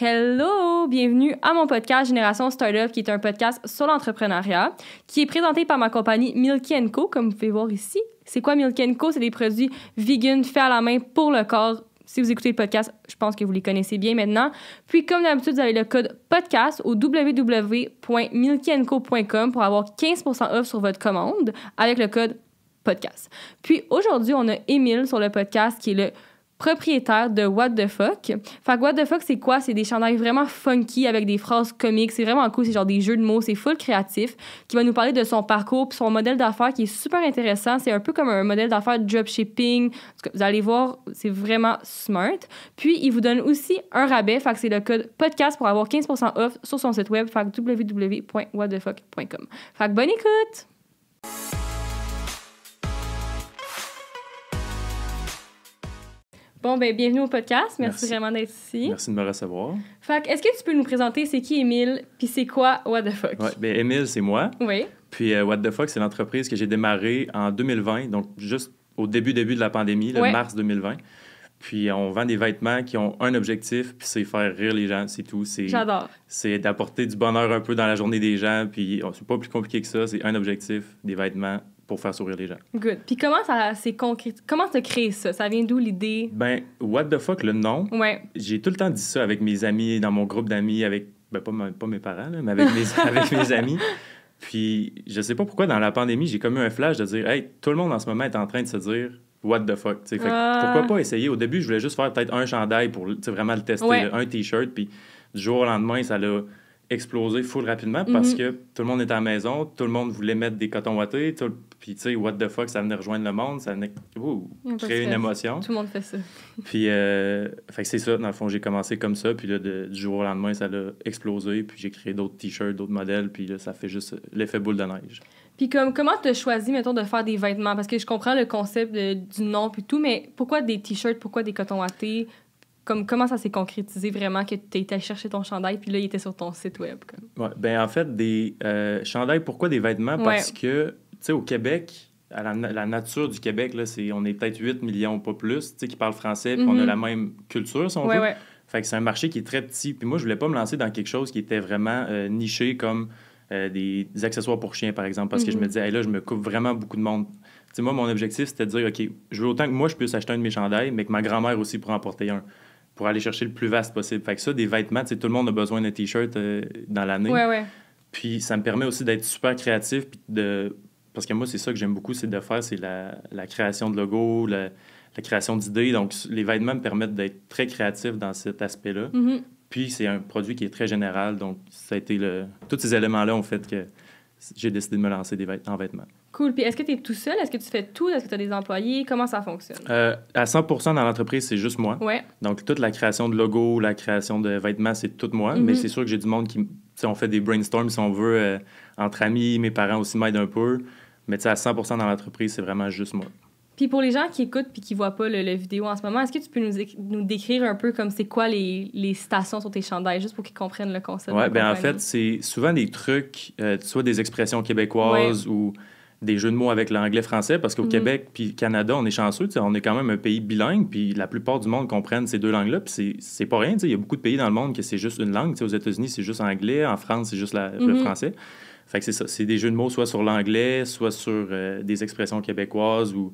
Hello, bienvenue à mon podcast Génération Startup, qui est un podcast sur l'entrepreneuriat, qui est présenté par ma compagnie Milky Co, comme vous pouvez voir ici. C'est quoi Milky Co? C'est des produits vegan faits à la main pour le corps. Si vous écoutez le podcast, je pense que vous les connaissez bien maintenant. Puis, comme d'habitude, vous avez le code podcast au www.milkyenco.com pour avoir 15% off sur votre commande avec le code podcast. Puis, aujourd'hui, on a Émile sur le podcast qui est le propriétaire de What the Fuck. Fait que What the Fuck, c'est quoi? C'est des chandails vraiment funky avec des phrases comiques. C'est vraiment cool. C'est genre des jeux de mots. C'est full créatif. Qui va nous parler de son parcours puis son modèle d'affaires qui est super intéressant. C'est un peu comme un modèle d'affaires dropshipping. Vous allez voir, c'est vraiment smart. Puis, il vous donne aussi un rabais. Fait que c'est le code podcast pour avoir 15% off sur son site web. Fait que www.whatthefuck.com. Fait bonne écoute! Bon, ben bienvenue au podcast. Merci, vraiment d'être ici. Merci de me recevoir. Fait est-ce que tu peux nous présenter c'est qui Émile, puis c'est quoi What the Fuck? Ouais, ben Émile, c'est moi. Oui. Puis euh, What the Fuck, c'est l'entreprise que j'ai démarrée en 2020, donc juste au début, début de la pandémie, le mars 2020. Puis on vend des vêtements qui ont un objectif, puis c'est faire rire les gens, c'est tout. J'adore. C'est d'apporter du bonheur un peu dans la journée des gens, puis oh, c'est pas plus compliqué que ça, c'est un objectif, des vêtements, pour faire sourire les gens. Good. Puis comment ça s'est concret? Comment t'as créé ça? Ça vient d'où l'idée? Ben, what the fuck, le nom. Ouais. J'ai tout le temps dit ça avec mes amis, dans mon groupe d'amis, avec... Ben, pas, pas mes parents, mais avec mes, avec mes amis. Puis, je sais pas pourquoi, dans la pandémie, j'ai comme eu un flash de dire, hey, tout le monde en ce moment est en train de se dire, what the fuck. Fait, sais, ah. Pourquoi pas essayer? Au début, je voulais juste faire peut-être un chandail pour vraiment le tester, un t-shirt, puis du jour au lendemain, ça l'a explosé full rapidement parce mm-hmm. que tout le monde était à la maison, tout le monde voulait mettre des cotons wattés, tout, puis, tu sais, what the fuck, ça venait rejoindre le monde, ça venait une émotion. Tout le monde fait ça. puis, euh, c'est ça, dans le fond, j'ai commencé comme ça. Puis là, du jour au lendemain, ça l'a explosé. Puis j'ai créé d'autres t-shirts, d'autres modèles. Puis là, ça fait juste l'effet boule de neige. Puis comme, comment tu as choisi, mettons, de faire des vêtements? Parce que je comprends le concept du nom puis tout, mais pourquoi des t-shirts, pourquoi des cotons à thé? Comme, comment ça s'est concrétisé vraiment que tu étais à chercher ton chandail puis là, il était sur ton site web? ben en fait, des euh, chandails, pourquoi des vêtements? Parce que tu sais, au Québec, à la, nature du Québec, là, c'est, on est peut-être 8 millions, pas plus, qui parlent français, puis on a mhm. la même culture, si on veut. Fait que c'est un marché qui est très petit. Puis moi, je voulais pas me lancer dans quelque chose qui était vraiment euh, niché comme euh, des, accessoires pour chiens, par exemple, parce que je me mhm. disais, là, je me coupe vraiment beaucoup de monde. Tu sais, moi, mon objectif, c'était de dire, OK, je veux autant que moi, je puisse acheter un de mes chandails, mais que ma grand-mère aussi pourra en porter un pour aller chercher le plus vaste possible. Fait que ça, des vêtements, tu sais, tout le monde a besoin d'un T-shirt euh, dans l'année. Puis ça me permet aussi d'être super créatif puis de parce que moi, c'est ça que j'aime beaucoup, c'est de faire, c'est la, création de logos, la, création d'idées. Donc, les vêtements me permettent d'être très créatif dans cet aspect-là. Mm-hmm. Puis, c'est un produit qui est très général. Donc, ça a été le... Tous ces éléments-là ont fait que j'ai décidé de me lancer en vêtements. Cool. Puis, est-ce que tu es tout seul? Est-ce que tu fais tout? Est-ce que tu as des employés? Comment ça fonctionne? Euh, à 100 dans l'entreprise, c'est juste moi. Donc, toute la création de logos, la création de vêtements, c'est tout moi. Mm-hmm. Mais c'est sûr que j'ai du monde qui... Si on fait des brainstorms, si on veut, euh, entre amis. Mes parents aussi m'aident un peu. Mais à 100 dans l'entreprise, c'est vraiment juste moi. Puis pour les gens qui écoutent puis qui voient pas le, vidéo en ce moment, est-ce que tu peux nous, nous, décrire un peu comme c'est quoi les, les, stations sur tes chandails, juste pour qu'ils comprennent le concept? Oui, bien en fait, c'est souvent des trucs, euh, soit des expressions québécoises ou des jeux de mots avec l'anglais-français, parce qu'au mm-hmm. Québec puis Canada, on est chanceux, on est quand même un pays bilingue, puis la plupart du monde comprennent ces deux langues-là, puis c'est pas rien, il y a beaucoup de pays dans le monde que c'est juste une langue, sais, aux États-Unis, c'est juste anglais, en France, c'est juste la, le mm-hmm. français. Fait que c'est ça. C'est des jeux de mots soit sur l'anglais, soit sur euh, des expressions québécoises ou.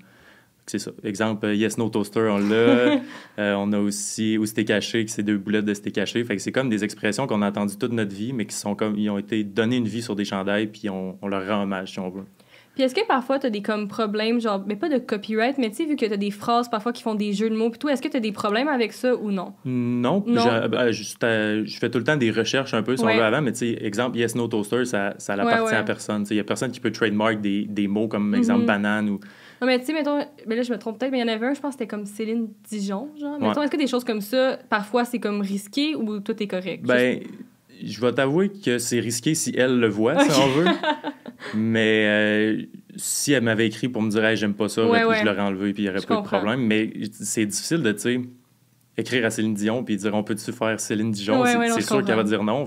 C'est Exemple, euh, Yes No Toaster, on l'a. Euh, on a aussi Où c'était caché, que c'est deux boulettes de c'était caché. Fait que c'est comme des expressions qu'on a entendues toute notre vie, mais qui sont comme. Ils ont été données une vie sur des chandails, puis on leur rend hommage, si on veut. Puis est-ce que parfois tu as des comme problèmes, genre, mais pas de copyright, mais tu sais, vu que tu as des phrases parfois qui font des jeux de mots puis tout, est-ce que tu as des problèmes avec ça ou non? Non. non. Ben, je, fais tout le temps des recherches un peu, si avant, mais tu sais, exemple, Yes No Toaster, ça, ça à personne. Il y a personne qui peut trademark des, des mots comme, mhm. exemple, banane ou... Non, mais tu sais, mettons, mais ben là, je me trompe peut-être, mais il y en avait un, je pense, que c'était comme Céline Dijon, genre. Mettons, est-ce que des choses comme ça, parfois, c'est comme risqué ou tout est correct? Ben, je vais t'avouer que c'est risqué si elle le voit, si on veut. Mais euh, si elle m'avait écrit pour me dire j'aime pas ça, je l'aurais enlevé puis il n'y aurait pas de problème. Mais c'est difficile de, tu écrire à Céline Dion puis dire on peut-tu faire Céline Dijon C'est sûr qu'elle va dire non.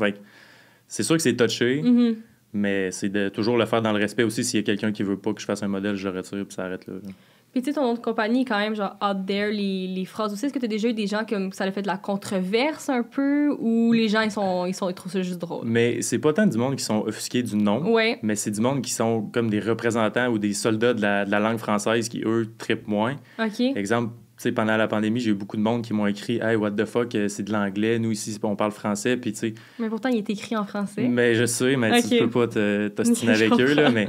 c'est sûr que c'est touché. Mm-hmm. Mais c'est toujours le faire dans le respect aussi. S'il y a quelqu'un qui veut pas que je fasse un modèle, je le retire puis ça arrête là. Puis tu sais, ton nom de compagnie quand même genre out there, les, phrases aussi. Est-ce que tu as déjà eu des gens comme ça a fait de la controverse un peu ou les gens ils sont ils sont ils juste drôle? Mais c'est pas tant du monde qui sont offusqués du nom, mais c'est du monde qui sont comme des représentants ou des soldats de la, langue française qui eux tripent moins. OK. Exemple, sais pendant la pandémie, j'ai eu beaucoup de monde qui m'ont écrit Hey, what the fuck, euh, c'est de l'anglais, nous ici, on parle français. Puis, tu Mais pourtant, il est écrit en français. Mais je sais, mais tu peux pas t'ostiner avec eux, là. Mais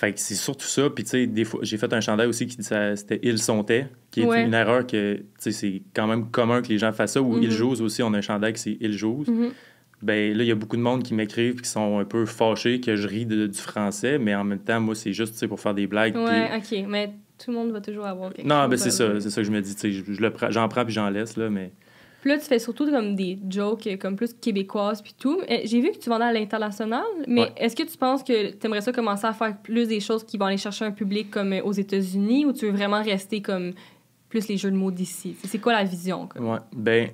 fait que c'est surtout ça. Puis, tu sais, des fois, j'ai fait un chandail aussi qui c'était Ils sont qui est une erreur que, tu sais, c'est quand même commun que les gens fassent ça. Ou Ils mhm. jouent aussi, on a un chandail qui c'est Ils jouent. Mhm. Ben là, il y a beaucoup de monde qui m'écrivent qui sont un peu fâchés que je ris du français, mais en même temps, moi, c'est juste, tu pour faire des blagues. Ouais, OK. Mais tout le monde va toujours avoir quelque Non, ben c'est ça. C'est ça que je me dis, tu sais, j'en prends puis j'en laisse, là, mais. Puis là, tu fais surtout comme des jokes euh, comme plus québécoises puis tout. J'ai vu que tu vendais à l'international, mais est-ce que tu penses que tu aimerais ça commencer à faire plus des choses qui vont aller chercher un public comme euh, aux États-Unis ou tu veux vraiment rester comme plus les jeux de mots d'ici? C'est quoi la vision? ben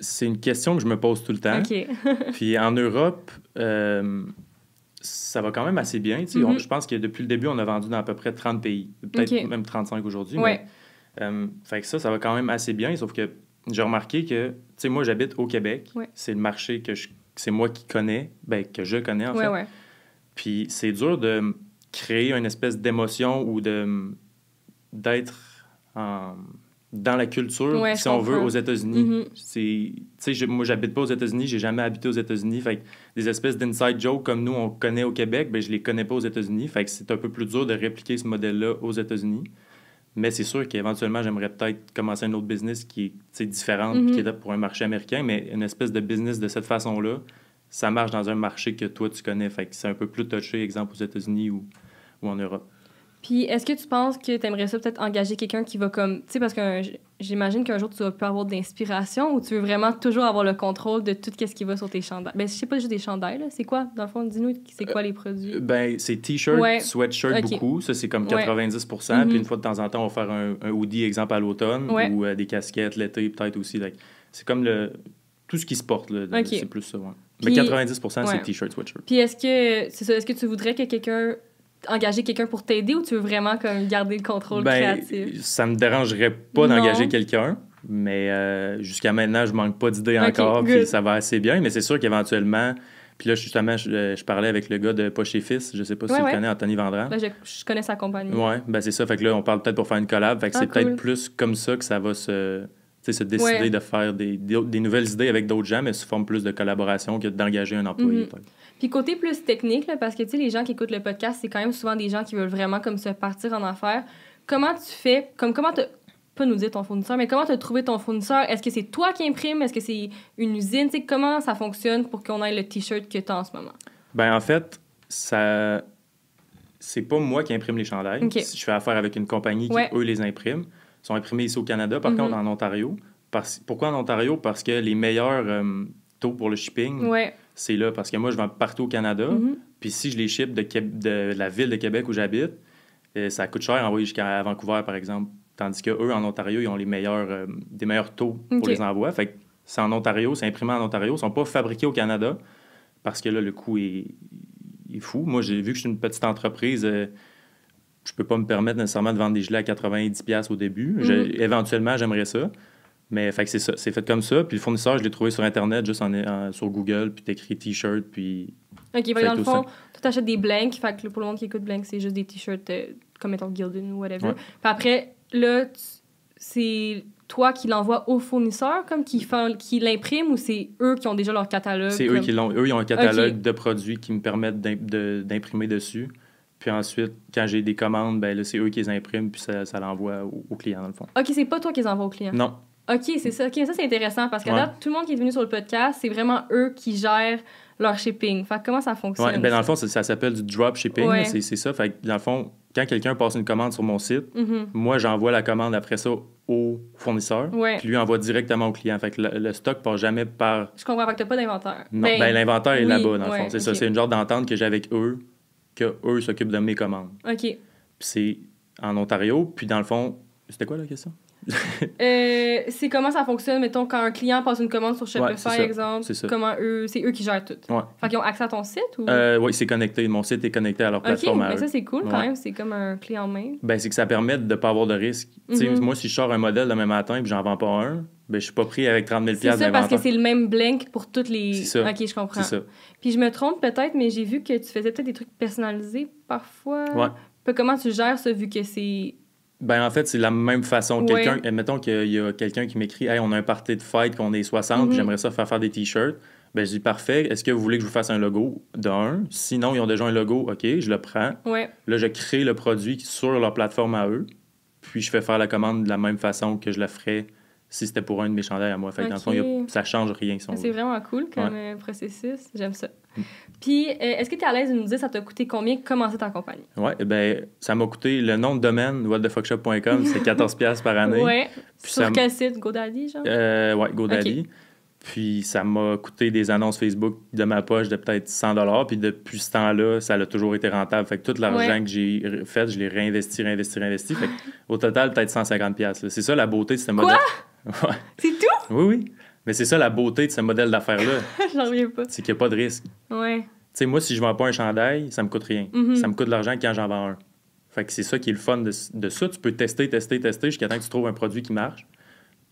c'est une question que je me pose tout le temps. puis en Europe, euh, ça va quand même assez bien. Mm-hmm. je pense que depuis le début, on a vendu dans à peu près 30 pays, peut-être même 35 aujourd'hui. fait que ça, ça va quand même assez bien, sauf que j'ai remarqué que, tu sais, moi, j'habite au Québec. C'est le marché que c'est moi qui connais, ben, que je connais, en fait. Puis c'est dur de créer une espèce d'émotion ou de d'être dans la culture, si on veut, aux États-Unis. Mm-hmm. tu sais, Moi, j'habite pas aux États-Unis, j'ai jamais habité aux États-Unis. Fait que des espèces d'inside jokes comme nous, on connaît au Québec, ben, je les connais pas aux États-Unis. Fait que c'est un peu plus dur de répliquer ce modèle-là aux États-Unis. Mais c'est sûr qu'éventuellement, j'aimerais peut-être commencer un autre business qui est différent, mhm. qui est pour un marché américain, mais une espèce de business de cette façon-là, ça marche dans un marché que toi, tu connais. Fait que c'est un peu plus touché, exemple, aux États-Unis ou en Europe. Puis est-ce que tu penses que tu aimerais ça peut-être engager quelqu'un qui va comme. Tu sais, parce que j'imagine qu'un jour tu vas plus avoir d'inspiration ou tu veux vraiment toujours avoir le contrôle de tout ce qui va sur tes chandails. Ben, je sais pas juste des chandails, C'est quoi, dans le fond, dis-nous, c'est quoi les produits? Euh, ben, c'est t-shirt, sweatshirt beaucoup. Ça, c'est comme 90 mm-hmm. Puis une fois de temps en temps, on va faire un, hoodie, exemple, à l'automne ou euh, des casquettes l'été, peut-être aussi. c'est comme le tout ce qui se porte, c'est plus souvent. Mais 90 c'est t-shirt, sweatshirt. Puis est-ce que, est-ce que tu voudrais que quelqu'un engager quelqu'un pour t'aider ou tu veux vraiment comme garder le contrôle ben, créatif? Ça me dérangerait pas d'engager quelqu'un, mais euh, jusqu'à maintenant, je manque pas d'idées encore, puis ça va assez bien. Mais c'est sûr qu'éventuellement, puis là, justement, je, parlais avec le gars de Poche et Fils. Je sais pas si tu le connais, Anthony Vendran. Ben, je, connais sa compagnie. Oui, ben c'est ça. Fait que là, on parle peut-être pour faire une collab. Fait que ah, c'est peut-être plus comme ça que ça va se, décider de faire des, nouvelles idées avec d'autres gens, mais sous forme plus de collaboration que d'engager un employé. Mm-hmm. Puis côté plus technique, là, parce que tu sais, les gens qui écoutent le podcast, c'est quand même souvent des gens qui veulent vraiment comme se partir en affaires. Comment tu fais, comme comment tu pas nous dire ton fournisseur, mais comment tu as trouvé ton fournisseur? Est-ce que c'est toi qui imprimes? Est-ce que c'est une usine? comment ça fonctionne pour qu'on ait le T-shirt que tu as en ce moment? Ben en fait, ça c'est pas moi qui imprime les chandails. Je fais affaire avec une compagnie qui, eux, les imprime. Ils sont imprimés ici au Canada, par mm-hmm. contre, en Ontario. Pourquoi en Ontario? Parce que les meilleurs euh, taux pour le shipping... Ouais c'est là. Parce que moi, je vends partout au Canada. Mhm. Puis si je les ship de, la ville de Québec où j'habite, euh, ça coûte cher envoyer jusqu'à Vancouver, par exemple. Tandis que en Ontario, ils ont les meilleurs, euh, des meilleurs taux pour les envois. Fait que c'est en Ontario, c'est imprimé en Ontario. Ils ne sont pas fabriqués au Canada parce que là, le coût est, fou. Moi, j'ai vu que je suis une petite entreprise. Je euh, je peux pas me permettre nécessairement de vendre des gelées à 90$ au début. Mhm. Éventuellement, j'aimerais ça. Mais fait que c'est c'est fait comme ça. Puis le fournisseur, je l'ai trouvé sur Internet, juste en, sur Google, puis t'écris T-shirt, puis. Ok, fait dans le fond, tu t'achètes des blanks, fait que pour le monde qui écoute blanks, c'est juste des T-shirts euh, comme étant Gildan ou whatever. Puis après, là, c'est toi qui l'envoies au fournisseur, comme qui, qui l'imprime, ou c'est eux qui ont déjà leur catalogue? C'est eux qui l'ont. Eux, ils ont un catalogue de produits qui me permettent d'imprimer dessus. Puis ensuite, quand j'ai des commandes, ben là, c'est eux qui les impriment, puis ça, l'envoie au, au, client, dans le fond. OK, c'est pas toi qui les envoies au client? Non. OK, c'est ça. Ok, ça, c'est intéressant parce que là, tout le monde qui est venu sur le podcast, c'est vraiment eux qui gèrent leur shipping. Fait comment ça fonctionne? Ben, dans le fond, ça, s'appelle du drop shipping. C'est ça. Fait dans le fond, quand quelqu'un passe une commande sur mon site, mhm. moi, j'envoie la commande après ça au fournisseur, puis lui envoie directement au client. Fait que le, stock stock passe jamais par... Je comprends, fait que t'as pas d'inventaire. Non, ben, ben l'inventaire est là-bas, dans le fond. C'est ça, c'est une genre d'entente que j'ai avec eux, que eux s'occupent de mes commandes. OK. c'est en Ontario, puis dans le fond... C'était quoi la question? Euh, c'est comment ça fonctionne, mettons, quand un client passe une commande sur Shopify, par exemple. C'est Comment eux, c'est eux qui gèrent tout. Ouais. ils ont accès à ton site ou? Euh, oui, c'est connecté. Mon site est connecté à leur plateforme. ok mais ben ça, c'est cool quand même. C'est comme un client en main. Ben, c'est que ça permet de ne pas avoir de risque. Mhm. Moi, si je sors un modèle demain matin et que j'en vends pas un, ben, je suis pas pris avec 30 000 C'est ça, parce que c'est le même blank pour toutes les. Ok, je comprends. Puis je me trompe peut-être, mais j'ai vu que tu faisais peut-être des trucs personnalisés parfois. Ouais. comment tu gères ça vu que c'est ben, en fait, c'est la même façon. Quelqu'un, euh, mettons qu'il y a quelqu'un qui m'écrit Hey, on a un party de fight qu'on est 60, mm-hmm. j'aimerais ça faire faire des t-shirts. Ben, je dis Parfait, est-ce que vous voulez que je vous fasse un logo d'un Sinon, ils ont déjà un logo, OK, je le prends. Là, je crée le produit sur leur plateforme à eux, puis je fais faire la commande de la même façon que je le ferais si c'était pour un de mes chandails à moi. Fait dans le fond, ça change rien. c'est vraiment cool comme euh, processus. J'aime ça. Puis, euh, est-ce que tu es à l'aise de nous dire ça t'a coûté combien commencer ta compagnie? Oui, eh ben ça m'a coûté le nom de domaine, whatthefuckshop.com, c'est 14$ par année. Oui. Sur quel site? GoDaddy, genre? Euh, oui, GoDaddy. Puis ça m'a coûté des annonces Facebook de ma poche de peut-être 100 Puis depuis ce temps-là, ça a toujours été rentable. Fait que tout l'argent que j'ai fait, je l'ai réinvesti, réinvesti, réinvesti. Fait que, au total, peut-être 150 C'est ça la beauté de ce modèle. Ouais. C'est tout? Oui, oui. Mais c'est ça la beauté de ce modèle d'affaires-là. J'en reviens pas. C'est qu'il n'y a pas de risque. Ouais. Tu sais, moi, si je ne vends pas un chandail, ça me coûte rien. Mm-hmm. Ça me coûte de l'argent quand j'en vends un. Fait que c'est ça qui est le fun de, ça. Tu peux tester, tester, tester jusqu'à temps que tu trouves un produit qui marche,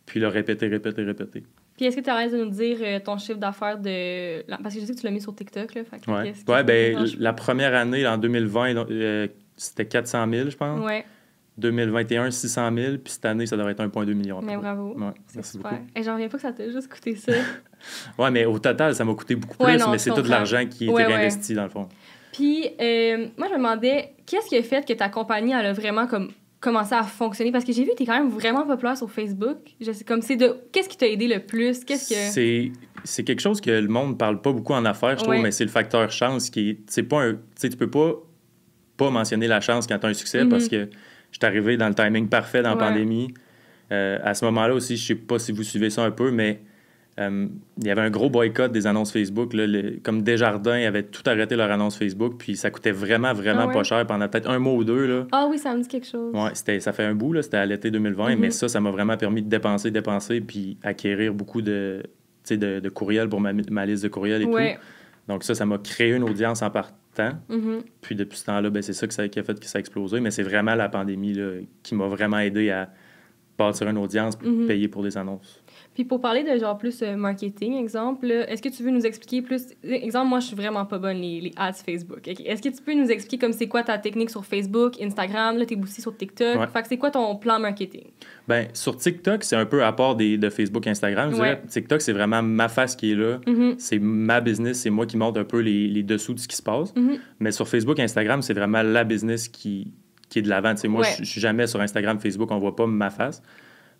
puis le répéter, répéter, répéter. Puis est-ce que tu as de nous dire euh, ton chiffre d'affaires de. Parce que je sais que tu l'as mis sur TikTok, là. Fait ouais, ouais ben, la première année, en 2020, euh, c'était 400 000, je pense. Ouais. 2021, 600 000, puis cette année, ça devrait être 1,2 million. Mais bravo. Ouais, merci super. Et j'en reviens pas que ça t'a juste coûté ça. ouais, mais au total, ça m'a coûté beaucoup plus, mais c'est tout de l'argent qui était investi, dans le fond. Puis, euh, moi, je me demandais, qu'est-ce qui a fait que ta compagnie, elle a vraiment comme commencé à fonctionner? Parce que j'ai vu que tu es quand même vraiment populaire sur Facebook. Je sais, comme, c'est de. Qu'est-ce qui t'a aidé le plus? Qu'est-ce que. C'est c'est quelque chose que le monde parle pas beaucoup en affaires, je trouve, mais c'est le facteur chance qui est. C'est Tu sais, tu peux pas pas mentionner la chance quand tu as un succès mm-hmm. parce que je suis arrivé dans le timing parfait dans la pandémie. Euh, à ce moment-là aussi, je ne sais pas si vous suivez ça un peu, mais euh, il y avait un gros boycott des annonces Facebook. comme Desjardins avait tout arrêté leur annonce Facebook, puis ça coûtait vraiment, vraiment ah pas cher pendant peut-être un mois ou deux. Ah oui, ça me dit quelque chose. Ouais, ça fait un bout, c'était à l'été 2020, mhm. mais ça, ça m'a vraiment permis de dépenser, dépenser, puis acquérir beaucoup de, de, courriels pour ma, liste de courriels et tout. Donc ça, ça m'a créé une audience en partie. Mm-hmm. Puis depuis ce temps-là, ben, c'est ça, qui a fait que ça a explosé. Mais c'est vraiment la pandémie qui m'a vraiment aidé à bâtir une audience et mm-hmm. payer pour des annonces. Puis pour parler de genre plus euh, marketing, exemple, est-ce que tu veux nous expliquer plus Exemple, moi je suis vraiment pas bonne les, ads Facebook. Est-ce que tu peux nous expliquer comme c'est quoi ta technique sur Facebook, Instagram, là t'es aussi sur TikTok. enfin Fait que c'est quoi ton plan marketing Ben sur TikTok, c'est un peu à part des, de Facebook, Instagram. TikTok, c'est vraiment ma face qui est là. Mm-hmm. C'est ma business, c'est moi qui montre un peu les, dessous de ce qui se passe. Mm-hmm. Mais sur Facebook, Instagram, c'est vraiment la business qui qui est de l'avant. Moi, je suis jamais sur Instagram, Facebook, on voit pas ma face.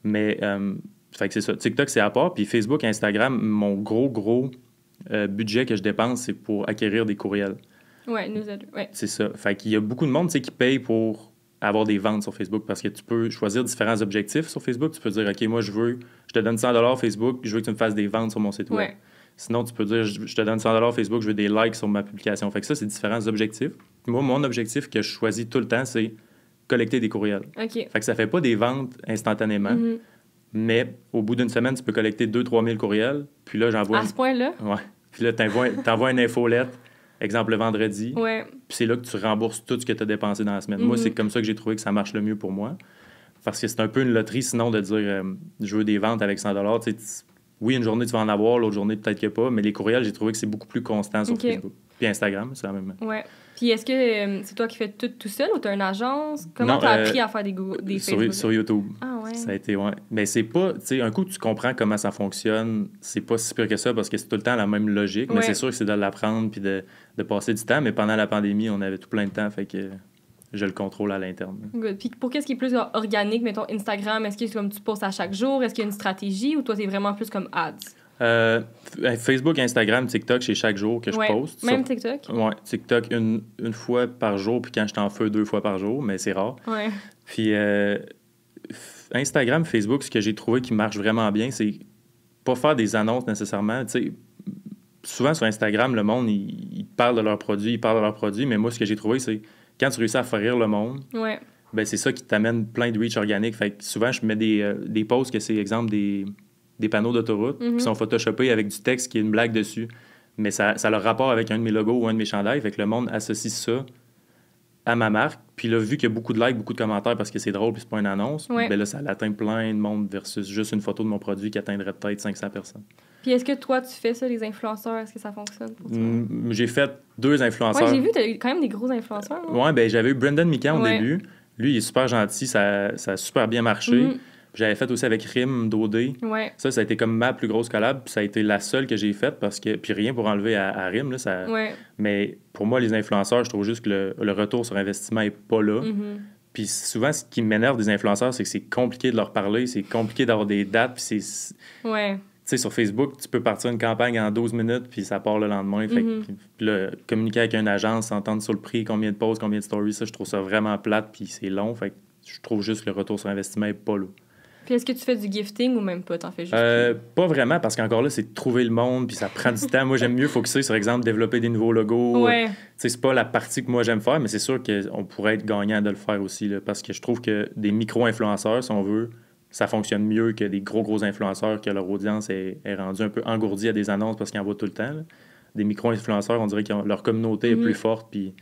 Mais euh, fait que c'est ça. TikTok, c'est à part. Puis Facebook, Instagram, mon gros, gros euh, budget que je dépense, c'est pour acquérir des courriels. Oui, nous autres, Ouais. C'est ça. Fait qu'il y a beaucoup de monde qui paye pour avoir des ventes sur Facebook parce que tu peux choisir différents objectifs sur Facebook. Tu peux dire, OK, moi, je veux, je te donne 100 Facebook, je veux que tu me fasses des ventes sur mon site web. Sinon, tu peux dire, je, te donne 100 Facebook, je veux des likes sur ma publication. Fait que ça, c'est différents objectifs. moi, mon objectif que je choisis tout le temps, c'est collecter des courriels. OK. Fait que ça fait pas des ventes instantanément. Mm-hmm. Mais au bout d'une semaine, tu peux collecter 2-3 000 courriels. Puis là, j'envoie. À ce point-là? Ouais. Puis là, tu envoies, une infolette, exemple le vendredi. Ouais. Puis c'est là que tu rembourses tout ce que tu as dépensé dans la semaine. Moi, c'est mhm. comme ça que j'ai trouvé que ça marche le mieux pour moi. Parce que c'est un peu une loterie, sinon, de dire euh, je veux des ventes avec 100 Oui, une journée, tu vas en avoir, l'autre journée, peut-être que pas. Mais les courriels, j'ai trouvé que c'est beaucoup plus constant sur Facebook. Puis Instagram, c'est la même. Ouais. Puis est-ce que euh, c'est toi qui fais tout tout seul ou t'as une agence? Comment t'as euh, appris à faire des, Google, sur, sur YouTube. Ah ouais. Ça a été, ouais. Mais c'est pas, tu sais, un coup tu comprends comment ça fonctionne, c'est pas si pire que ça parce que c'est tout le temps la même logique. Mais c'est sûr que c'est de l'apprendre puis de, passer du temps. Mais pendant la pandémie, on avait tout plein de temps, fait que je le contrôle à l'interne. Puis pour qu'est-ce qui est plus organique, mettons Instagram, est-ce que c'est comme tu postes à chaque jour? Est-ce qu'il y a une stratégie ou toi, c'est vraiment plus comme ads? Euh, Facebook, Instagram, TikTok, c'est chaque jour que je poste. Même TikTok? Oui, TikTok une, une, fois par jour, puis quand je suis en feu, deux fois par jour, mais c'est rare. Ouais. Puis euh, Instagram, Facebook, ce que j'ai trouvé qui marche vraiment bien, c'est pas faire des annonces nécessairement. souvent sur Instagram, le monde, il, parle de leurs produits, ils parlent de leurs produits, mais moi, ce que j'ai trouvé, c'est quand tu réussis à faire rire le monde, ben, c'est ça qui t'amène plein de reach organique. Fait que souvent, je mets des, euh, des posts que c'est, exemple, des des panneaux d'autoroute qui mhm. sont photoshopés avec du texte qui est une blague dessus. Mais ça, ça a leur rapport avec un de mes logos ou un de mes chandails. Fait que le monde associe ça à ma marque. Puis là, vu qu'il y a beaucoup de likes, beaucoup de commentaires parce que c'est drôle puis c'est pas une annonce, ben là, ça atteint plein de monde versus juste une photo de mon produit qui atteindrait peut-être 500 personnes. Puis est-ce que toi, tu fais ça, les influenceurs? Est-ce que ça fonctionne pour toi? Mm, j'ai fait deux influenceurs. Ouais, j'ai vu, t'as eu quand même des gros influenceurs. Oui, hein? ouais, ben j'avais eu Brendan Mikan au début. Lui, il est super gentil, ça, ça a super bien marché. Mhm. J'avais fait aussi avec Rim Dodé. Ça, ça a été comme ma plus grosse collab. ça a été la seule que j'ai faite parce que. Puis rien pour enlever à, Rim. Là, ça... Mais pour moi, les influenceurs, je trouve juste que le, retour sur investissement n'est pas là. Mm-hmm. Puis souvent, ce qui m'énerve des influenceurs, c'est que c'est compliqué de leur parler, c'est compliqué d'avoir des dates. Puis c'est. Tu sais, sur Facebook, tu peux partir une campagne en 12 minutes, puis ça part le lendemain. Fait mm-hmm. communiquer avec une agence, s'entendre sur le prix, combien de posts, combien de stories, ça, je trouve ça vraiment plate, puis c'est long. Fait je trouve juste que le retour sur investissement n'est pas là. Puis est-ce que tu fais du gifting ou même pas? T'en fais juste. Euh, pas vraiment, parce qu'encore là, c'est trouver le monde, puis ça prend du temps. Moi, j'aime mieux focuser sur, exemple, développer des nouveaux logos. C'est pas la partie que moi j'aime faire, mais c'est sûr qu'on pourrait être gagnant de le faire aussi, parce que je trouve que des micro-influenceurs, si on veut, ça fonctionne mieux que des gros, gros influenceurs, que leur audience est, rendue un peu engourdie à des annonces parce qu'ils en voient tout le temps. Des micro-influenceurs, on dirait que leur communauté est mm-hmm. plus forte, puis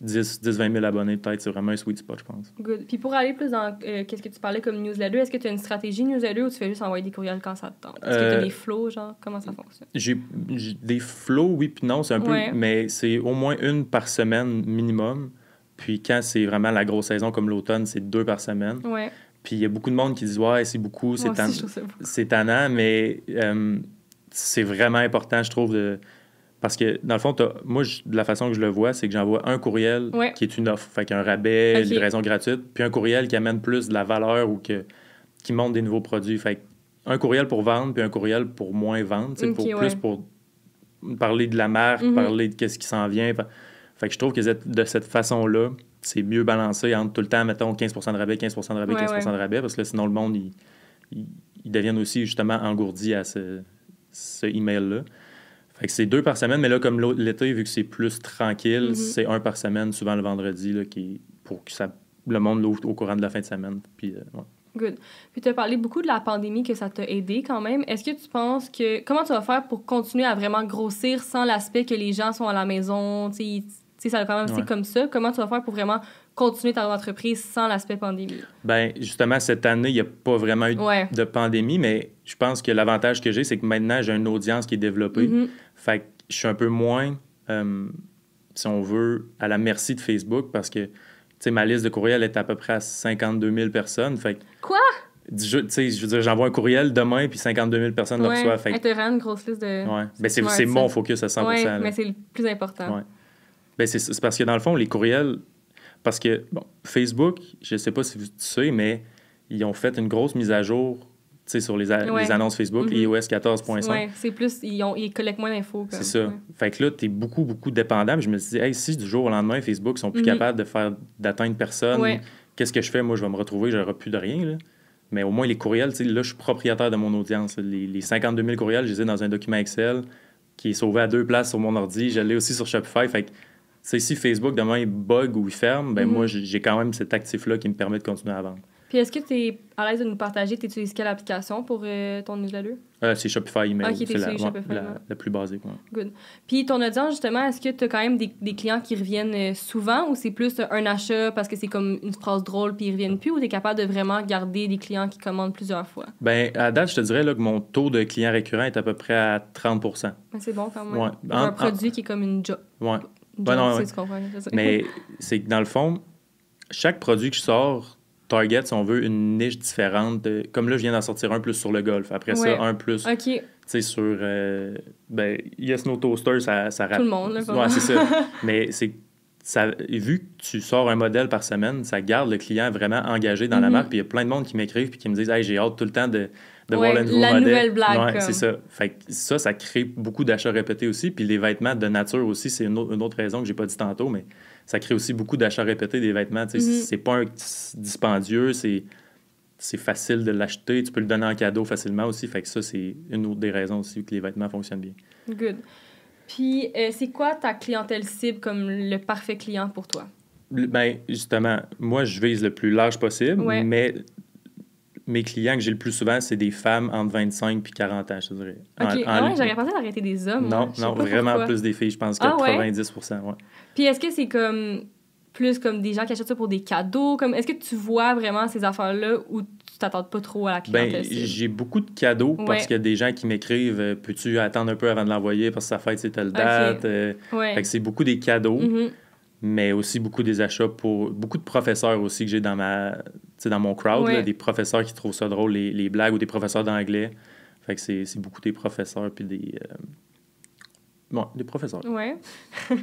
10, 10 20 000 abonnés, peut-être, c'est vraiment un sweet spot, je pense. Good. Puis pour aller plus dans euh, qu'est-ce que tu parlais comme newsletter, est-ce que tu as une stratégie newsletter ou tu fais juste envoyer des courriels quand ça te tente? Est-ce que tu as euh, des flows, genre, comment ça fonctionne? J'ai des flows, oui, puis non, c'est un peu, mais c'est au moins une par semaine minimum. Puis quand c'est vraiment la grosse saison comme l'automne, c'est deux par semaine. Puis il y a beaucoup de monde qui disent Ouais, c'est beaucoup, c'est tannant. C'est tannant, mais euh, c'est vraiment important, je trouve, de parce que, dans le fond, moi, de la façon que je le vois, c'est que j'envoie un courriel qui est une offre, fait un rabais, une livraison gratuite, puis un courriel qui amène plus de la valeur ou que, qui montre des nouveaux produits. Fait un courriel pour vendre, puis un courriel pour moins vendre, pour, plus pour parler de la marque, mhm. parler de qu'est-ce qui s'en vient. Fait, que je trouve que de cette façon-là, c'est mieux balancé entre tout le temps, mettons, 15 de rabais, 15 de rabais, 15 de rabais, parce que sinon, le monde, ils deviennent aussi, justement, engourdis à ce, ce email-là c'est deux par semaine, mais là, comme l'été, vu que c'est plus tranquille, mm-hmm. c'est un par semaine, souvent le vendredi, qui, pour que le monde l'ouvre au courant de la fin de semaine. Puis, euh, Good. Puis tu as parlé beaucoup de la pandémie, que ça t'a aidé quand même. Est-ce que tu penses que. Comment tu vas faire pour continuer à vraiment grossir sans l'aspect que les gens sont à la maison? Tu sais, ça a quand même ouais. comme ça. Comment tu vas faire pour vraiment continuer ta entreprise sans l'aspect pandémie? Ben justement, cette année, il n'y a pas vraiment eu de pandémie, mais je pense que l'avantage que j'ai, c'est que maintenant, j'ai une audience qui est développée. Mm-hmm. Fait que je suis un peu moins, euh, si on veut, à la merci de Facebook parce que, tu sais, ma liste de courriels est à peu près à 52 000 personnes. Fait que... Quoi? je, je veux dire, j'envoie un courriel demain, puis 52 000 personnes ouais, le reçoivent. Fait... Elle te rend une grosse liste de. Ouais. Ben, c'est, mon focus à 100 Oui, mais c'est le plus important. Ouais. Ben, c'est, parce que dans le fond, les courriels, parce que, bon, Facebook, je ne sais pas si vous sais, mais ils ont fait une grosse mise à jour sur les, annonces Facebook, mm-hmm. iOS 14.5. Ouais, c'est plus, ils, collectent moins d'infos. C'est ça. Fait que là, tu es beaucoup, beaucoup dépendant. je me suis dit, si du jour au lendemain, Facebook sont plus mm-hmm. capables de faire d'atteindre personne, qu'est-ce que je fais? Moi, je vais me retrouver, j'aurai plus de rien. Mais au moins, les courriels, là, je suis propriétaire de mon audience. Les, les 52 000 courriels, je les ai dans un document Excel qui est sauvé à deux places sur mon ordi. Je l'ai aussi sur Shopify. Fait si Facebook demain il bug ou il ferme, ben mhm. moi j'ai quand même cet actif-là qui me permet de continuer à vendre. Puis est-ce que tu es à l'aise de nous partager, tu utilises quelle application pour euh, ton newsletter? Euh, c'est Shopify Email. c'est la, plus basique. Good. Puis ton audience, justement, est-ce que tu as quand même des, clients qui reviennent euh, souvent ou c'est plus un achat parce que c'est comme une phrase drôle puis ils reviennent plus ou tu es capable de vraiment garder des clients qui commandent plusieurs fois? Ben à date, je te dirais là, que mon taux de clients récurrents est à peu près à 30 ben, C'est bon quand même. Ouais. un produit qui est comme une job. Ouais non, Mais c'est que dans le fond, chaque produit que je sors target, si on veut, une niche différente. Comme là, je viens d'en sortir un plus sur le golf. Après ça, un plus. Tu sais, sur. Euh, ben, yes No Toaster, ça, ça Tout le monde, là, Ouais, c'est ça. Mais c'est. Ça, vu que tu sors un modèle par semaine, ça garde le client vraiment engagé dans la mm-hmm. marque. Puis il y a plein de monde qui m'écrivent puis qui me disent Hey, j'ai hâte tout le temps de, de voir la nouvelle blague. c'est ça. Fait que ça, ça crée beaucoup d'achats répétés aussi. Puis les vêtements de nature aussi, c'est une, autre, raison que j'ai pas dit tantôt, mais ça crée aussi beaucoup d'achats répétés des vêtements. Mm-hmm. C'est pas un dispendieux, c'est c'est facile de l'acheter, tu peux le donner en cadeau facilement aussi. Fait que ça, c'est une autre des raisons aussi que les vêtements fonctionnent bien. Good. Puis, euh, c'est quoi ta clientèle cible comme le parfait client pour toi? Ben, justement, moi, je vise le plus large possible, mais mes clients que j'ai le plus souvent, c'est des femmes entre 25 puis 40 ans, je te dirais. Ah j'aurais des hommes. Non, vraiment plus des filles, je pense que 90 ah Puis est-ce que c'est comme plus comme des gens qui achètent ça pour des cadeaux? Comme, est-ce que tu vois vraiment ces affaires-là ou tu t'attends pas trop à la ben, clientèle? j'ai beaucoup de cadeaux parce qu'il y a des gens qui m'écrivent euh, « Peux-tu attendre un peu avant de l'envoyer parce que sa fête, c'est telle date? Euh, fait que c'est beaucoup des cadeaux. Mm-hmm mais aussi beaucoup des achats pour beaucoup de professeurs aussi que j'ai dans ma dans mon crowd, des professeurs qui trouvent ça drôle, les, blagues ou des professeurs d'anglais. Fait que c'est beaucoup des professeurs puis des, euh, Bon, les professeurs. Oui.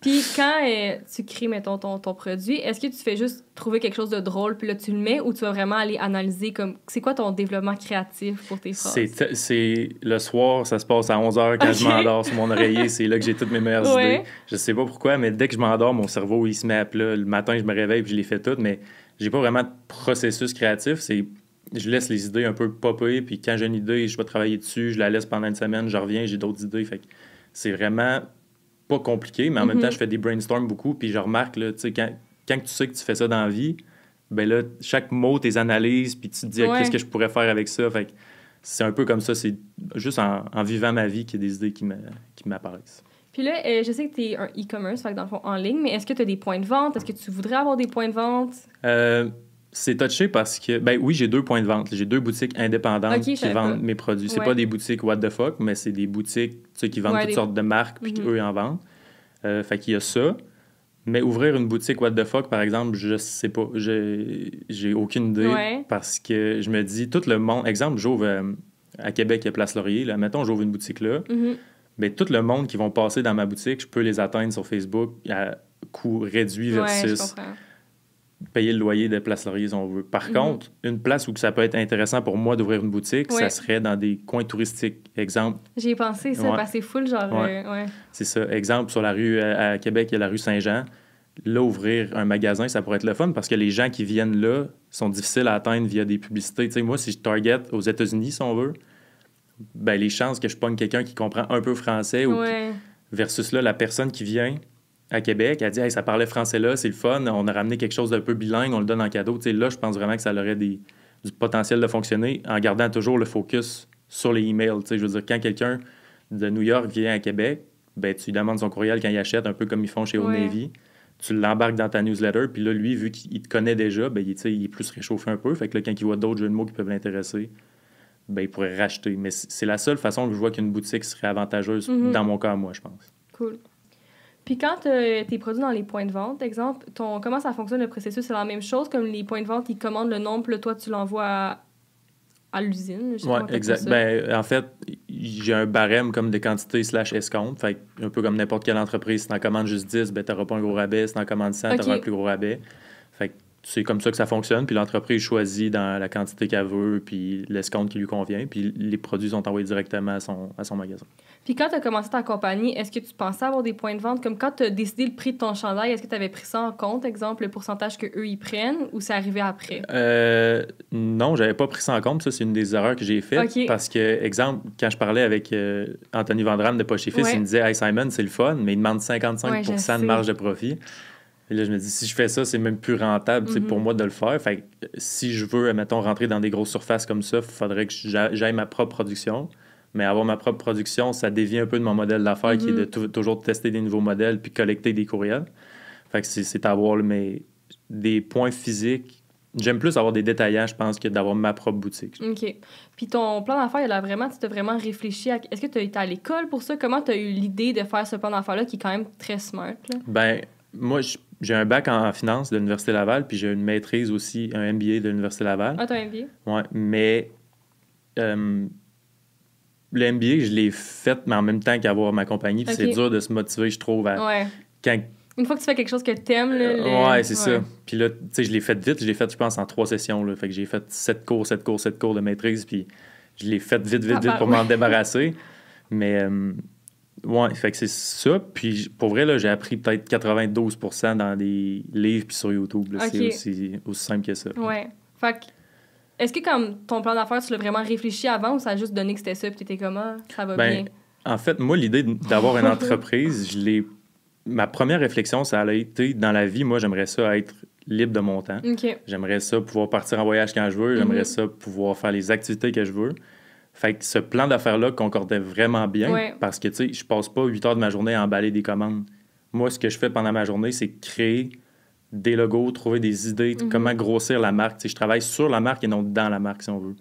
puis quand euh, tu crées, mettons, ton, ton produit, est-ce que tu fais juste trouver quelque chose de drôle, puis là, tu le mets, ou tu vas vraiment aller analyser, comme, c'est quoi ton développement créatif pour tes phrases? C'est, le soir, ça se passe à 11h, quand je m'endors sur mon oreiller, c'est là que j'ai toutes mes meilleures idées. Je sais pas pourquoi, mais dès que je m'endors, mon cerveau, il se met à plat. Le matin, je me réveille, puis je les fais toutes, mais j'ai pas vraiment de processus créatif, c'est je laisse les idées un peu popper, puis quand j'ai une idée, je vais travailler dessus, je la laisse pendant une semaine, je reviens, j'ai d'autres idées, fait c'est vraiment pas compliqué, mais en même temps, mhm. je fais des brainstorms beaucoup, puis je remarque, là, quand, quand tu sais que tu fais ça dans la vie, ben là, chaque mot, tes analyses, puis tu te dis ah, qu'est-ce que je pourrais faire avec ça. Fait c'est un peu comme ça, c'est juste en, vivant ma vie qu'il y a des idées qui m'apparaissent. Puis là, euh, je sais que tu es un e-commerce, dans le fond, en ligne, mais est-ce que tu as des points de vente? Est-ce que tu voudrais avoir des points de vente? Euh, c'est touché parce que, ben oui, j'ai deux points de vente. J'ai deux boutiques indépendantes qui vendent mes produits. C'est pas des boutiques what the fuck, mais c'est des boutiques qui vendent toutes sortes de marques puis mhm. eux ils en vendent. Euh, fait qu'il y a ça. Mais ouvrir une boutique what the fuck, par exemple, je sais pas. J'ai aucune idée parce que je me dis, tout le monde. Exemple, j'ouvre euh, à Québec, a Place Laurier. Là. Mettons, j'ouvre une boutique là. mais mhm. ben, tout le monde qui vont passer dans ma boutique, je peux les atteindre sur Facebook à coût réduit versus payer le loyer de Place Laurier si on veut. Par mhm. contre, une place où ça peut être intéressant pour moi d'ouvrir une boutique, ça serait dans des coins touristiques. Exemple. J'y ai pensé, ça, parce full, genre. Euh, c'est ça. Exemple, sur la rue euh, à Québec, il y a la rue Saint-Jean. Là, ouvrir un magasin, ça pourrait être le fun parce que les gens qui viennent là sont difficiles à atteindre via des publicités. moi, si je target aux États-Unis, si on veut, ben, les chances que je pogne quelqu'un qui comprend un peu français versus là, la personne qui vient, à Québec, elle dit hey, ça parlait français là, c'est le fun, on a ramené quelque chose d'un peu bilingue, on le donne en cadeau. là, je pense vraiment que ça aurait des, du potentiel de fonctionner en gardant toujours le focus sur les emails. je veux dire, quand quelqu'un de New York vient à Québec, ben, tu lui demandes son courriel quand il achète, un peu comme ils font chez Old Navy. Tu l'embarques dans ta newsletter, puis là, lui, vu qu'il te connaît déjà, ben, il, est plus réchauffé un peu. Fait que là, quand il voit d'autres jeux de mots qui peuvent l'intéresser, ben, il pourrait racheter. Mais c'est la seule façon que je vois qu'une boutique serait avantageuse, mhm. dans mon cas, moi, je pense. Cool. Puis quand euh, tes produits dans les points de vente, exemple, ton, comment ça fonctionne le processus? C'est la même chose, comme les points de vente, ils commandent le nombre, toi, tu l'envoies à, l'usine. Oui, exact. Ben, euh, en fait, j'ai un barème comme des quantité slash escompte. Fait un peu comme n'importe quelle entreprise, si tu en commandes juste 10, ben, n'auras pas un gros rabais. Si en commandes 100, tu auras un plus gros rabais. Fait c'est comme ça que ça fonctionne. Puis l'entreprise choisit dans la quantité qu'elle veut, puis l'escompte qui lui convient, puis les produits sont envoyés directement à son, à son magasin. Puis quand tu as commencé ta compagnie, est-ce que tu pensais avoir des points de vente? Comme quand tu as décidé le prix de ton chandail, est-ce que tu avais pris ça en compte, exemple, le pourcentage qu'eux ils prennent, ou c'est arrivé après? Euh, non, j'avais pas pris ça en compte. Ça, c'est une des erreurs que j'ai faites. Parce que, exemple, quand je parlais avec euh, Anthony Vandram de Poche il me disait Hey Simon, c'est le fun, mais il demande 55 de marge de profit. Et là, je me dis, si je fais ça, c'est même plus rentable pour mhm. moi de le faire. Fait euh, si je veux, mettons, rentrer dans des grosses surfaces comme ça, il faudrait que j'aille ma propre production. Mais avoir ma propre production, ça devient un peu de mon modèle d'affaires qui est de mhm. toujours tester des nouveaux modèles puis collecter des courriels. Fait que c'est avoir mais, des points physiques J'aime plus avoir des détaillants, je pense, que d'avoir ma propre boutique. OK. Puis ton plan d'affaires, a vraiment, tu t'es vraiment réfléchi à... Est-ce que tu as été à l'école pour ça? Comment tu as eu l'idée de faire ce plan d'affaires-là qui est quand même très smart? Ben, moi, je j'ai un bac en, finance de l'Université Laval, puis j'ai une maîtrise aussi, un MBA de l'Université Laval. Ah, t'as un MBA? Oui, mais euh, le je l'ai fait, mais en même temps qu'avoir ma compagnie, puis c'est dur de se motiver, je trouve, ouais. Une fois que tu fais quelque chose que t'aimes, là... ouais, c'est ça. Puis là, tu sais, je l'ai fait vite. Je l'ai fait, je pense, en trois sessions, là. Fait que j'ai fait sept cours, sept cours, sept cours de maîtrise, puis je l'ai fait vite, vite, vite pour m'en débarrasser. Mais... Euh, oui, fait c'est ça. Puis pour vrai, là, j'ai appris peut-être 92 dans des livres puis sur YouTube. C'est aussi, simple que ça. Oui. Fait est-ce que comme ton plan d'affaires, tu l'as vraiment réfléchi avant ou ça a juste donné que c'était ça puis t'étais comment ah, ça va ben, bien? En fait, moi, l'idée d'avoir une entreprise, je l'ai. Ma première réflexion, ça a été dans la vie, moi, j'aimerais ça être libre de mon temps. J'aimerais ça pouvoir partir en voyage quand je veux. J'aimerais mhm. ça pouvoir faire les activités que je veux. Fait que ce plan d'affaires-là concordait vraiment bien parce que, tu sais, je passe pas 8 heures de ma journée à emballer des commandes. Moi, ce que je fais pendant ma journée, c'est créer des logos, trouver des idées, mhm. comment grossir la marque. je travaille sur la marque et non dans la marque, si on veut.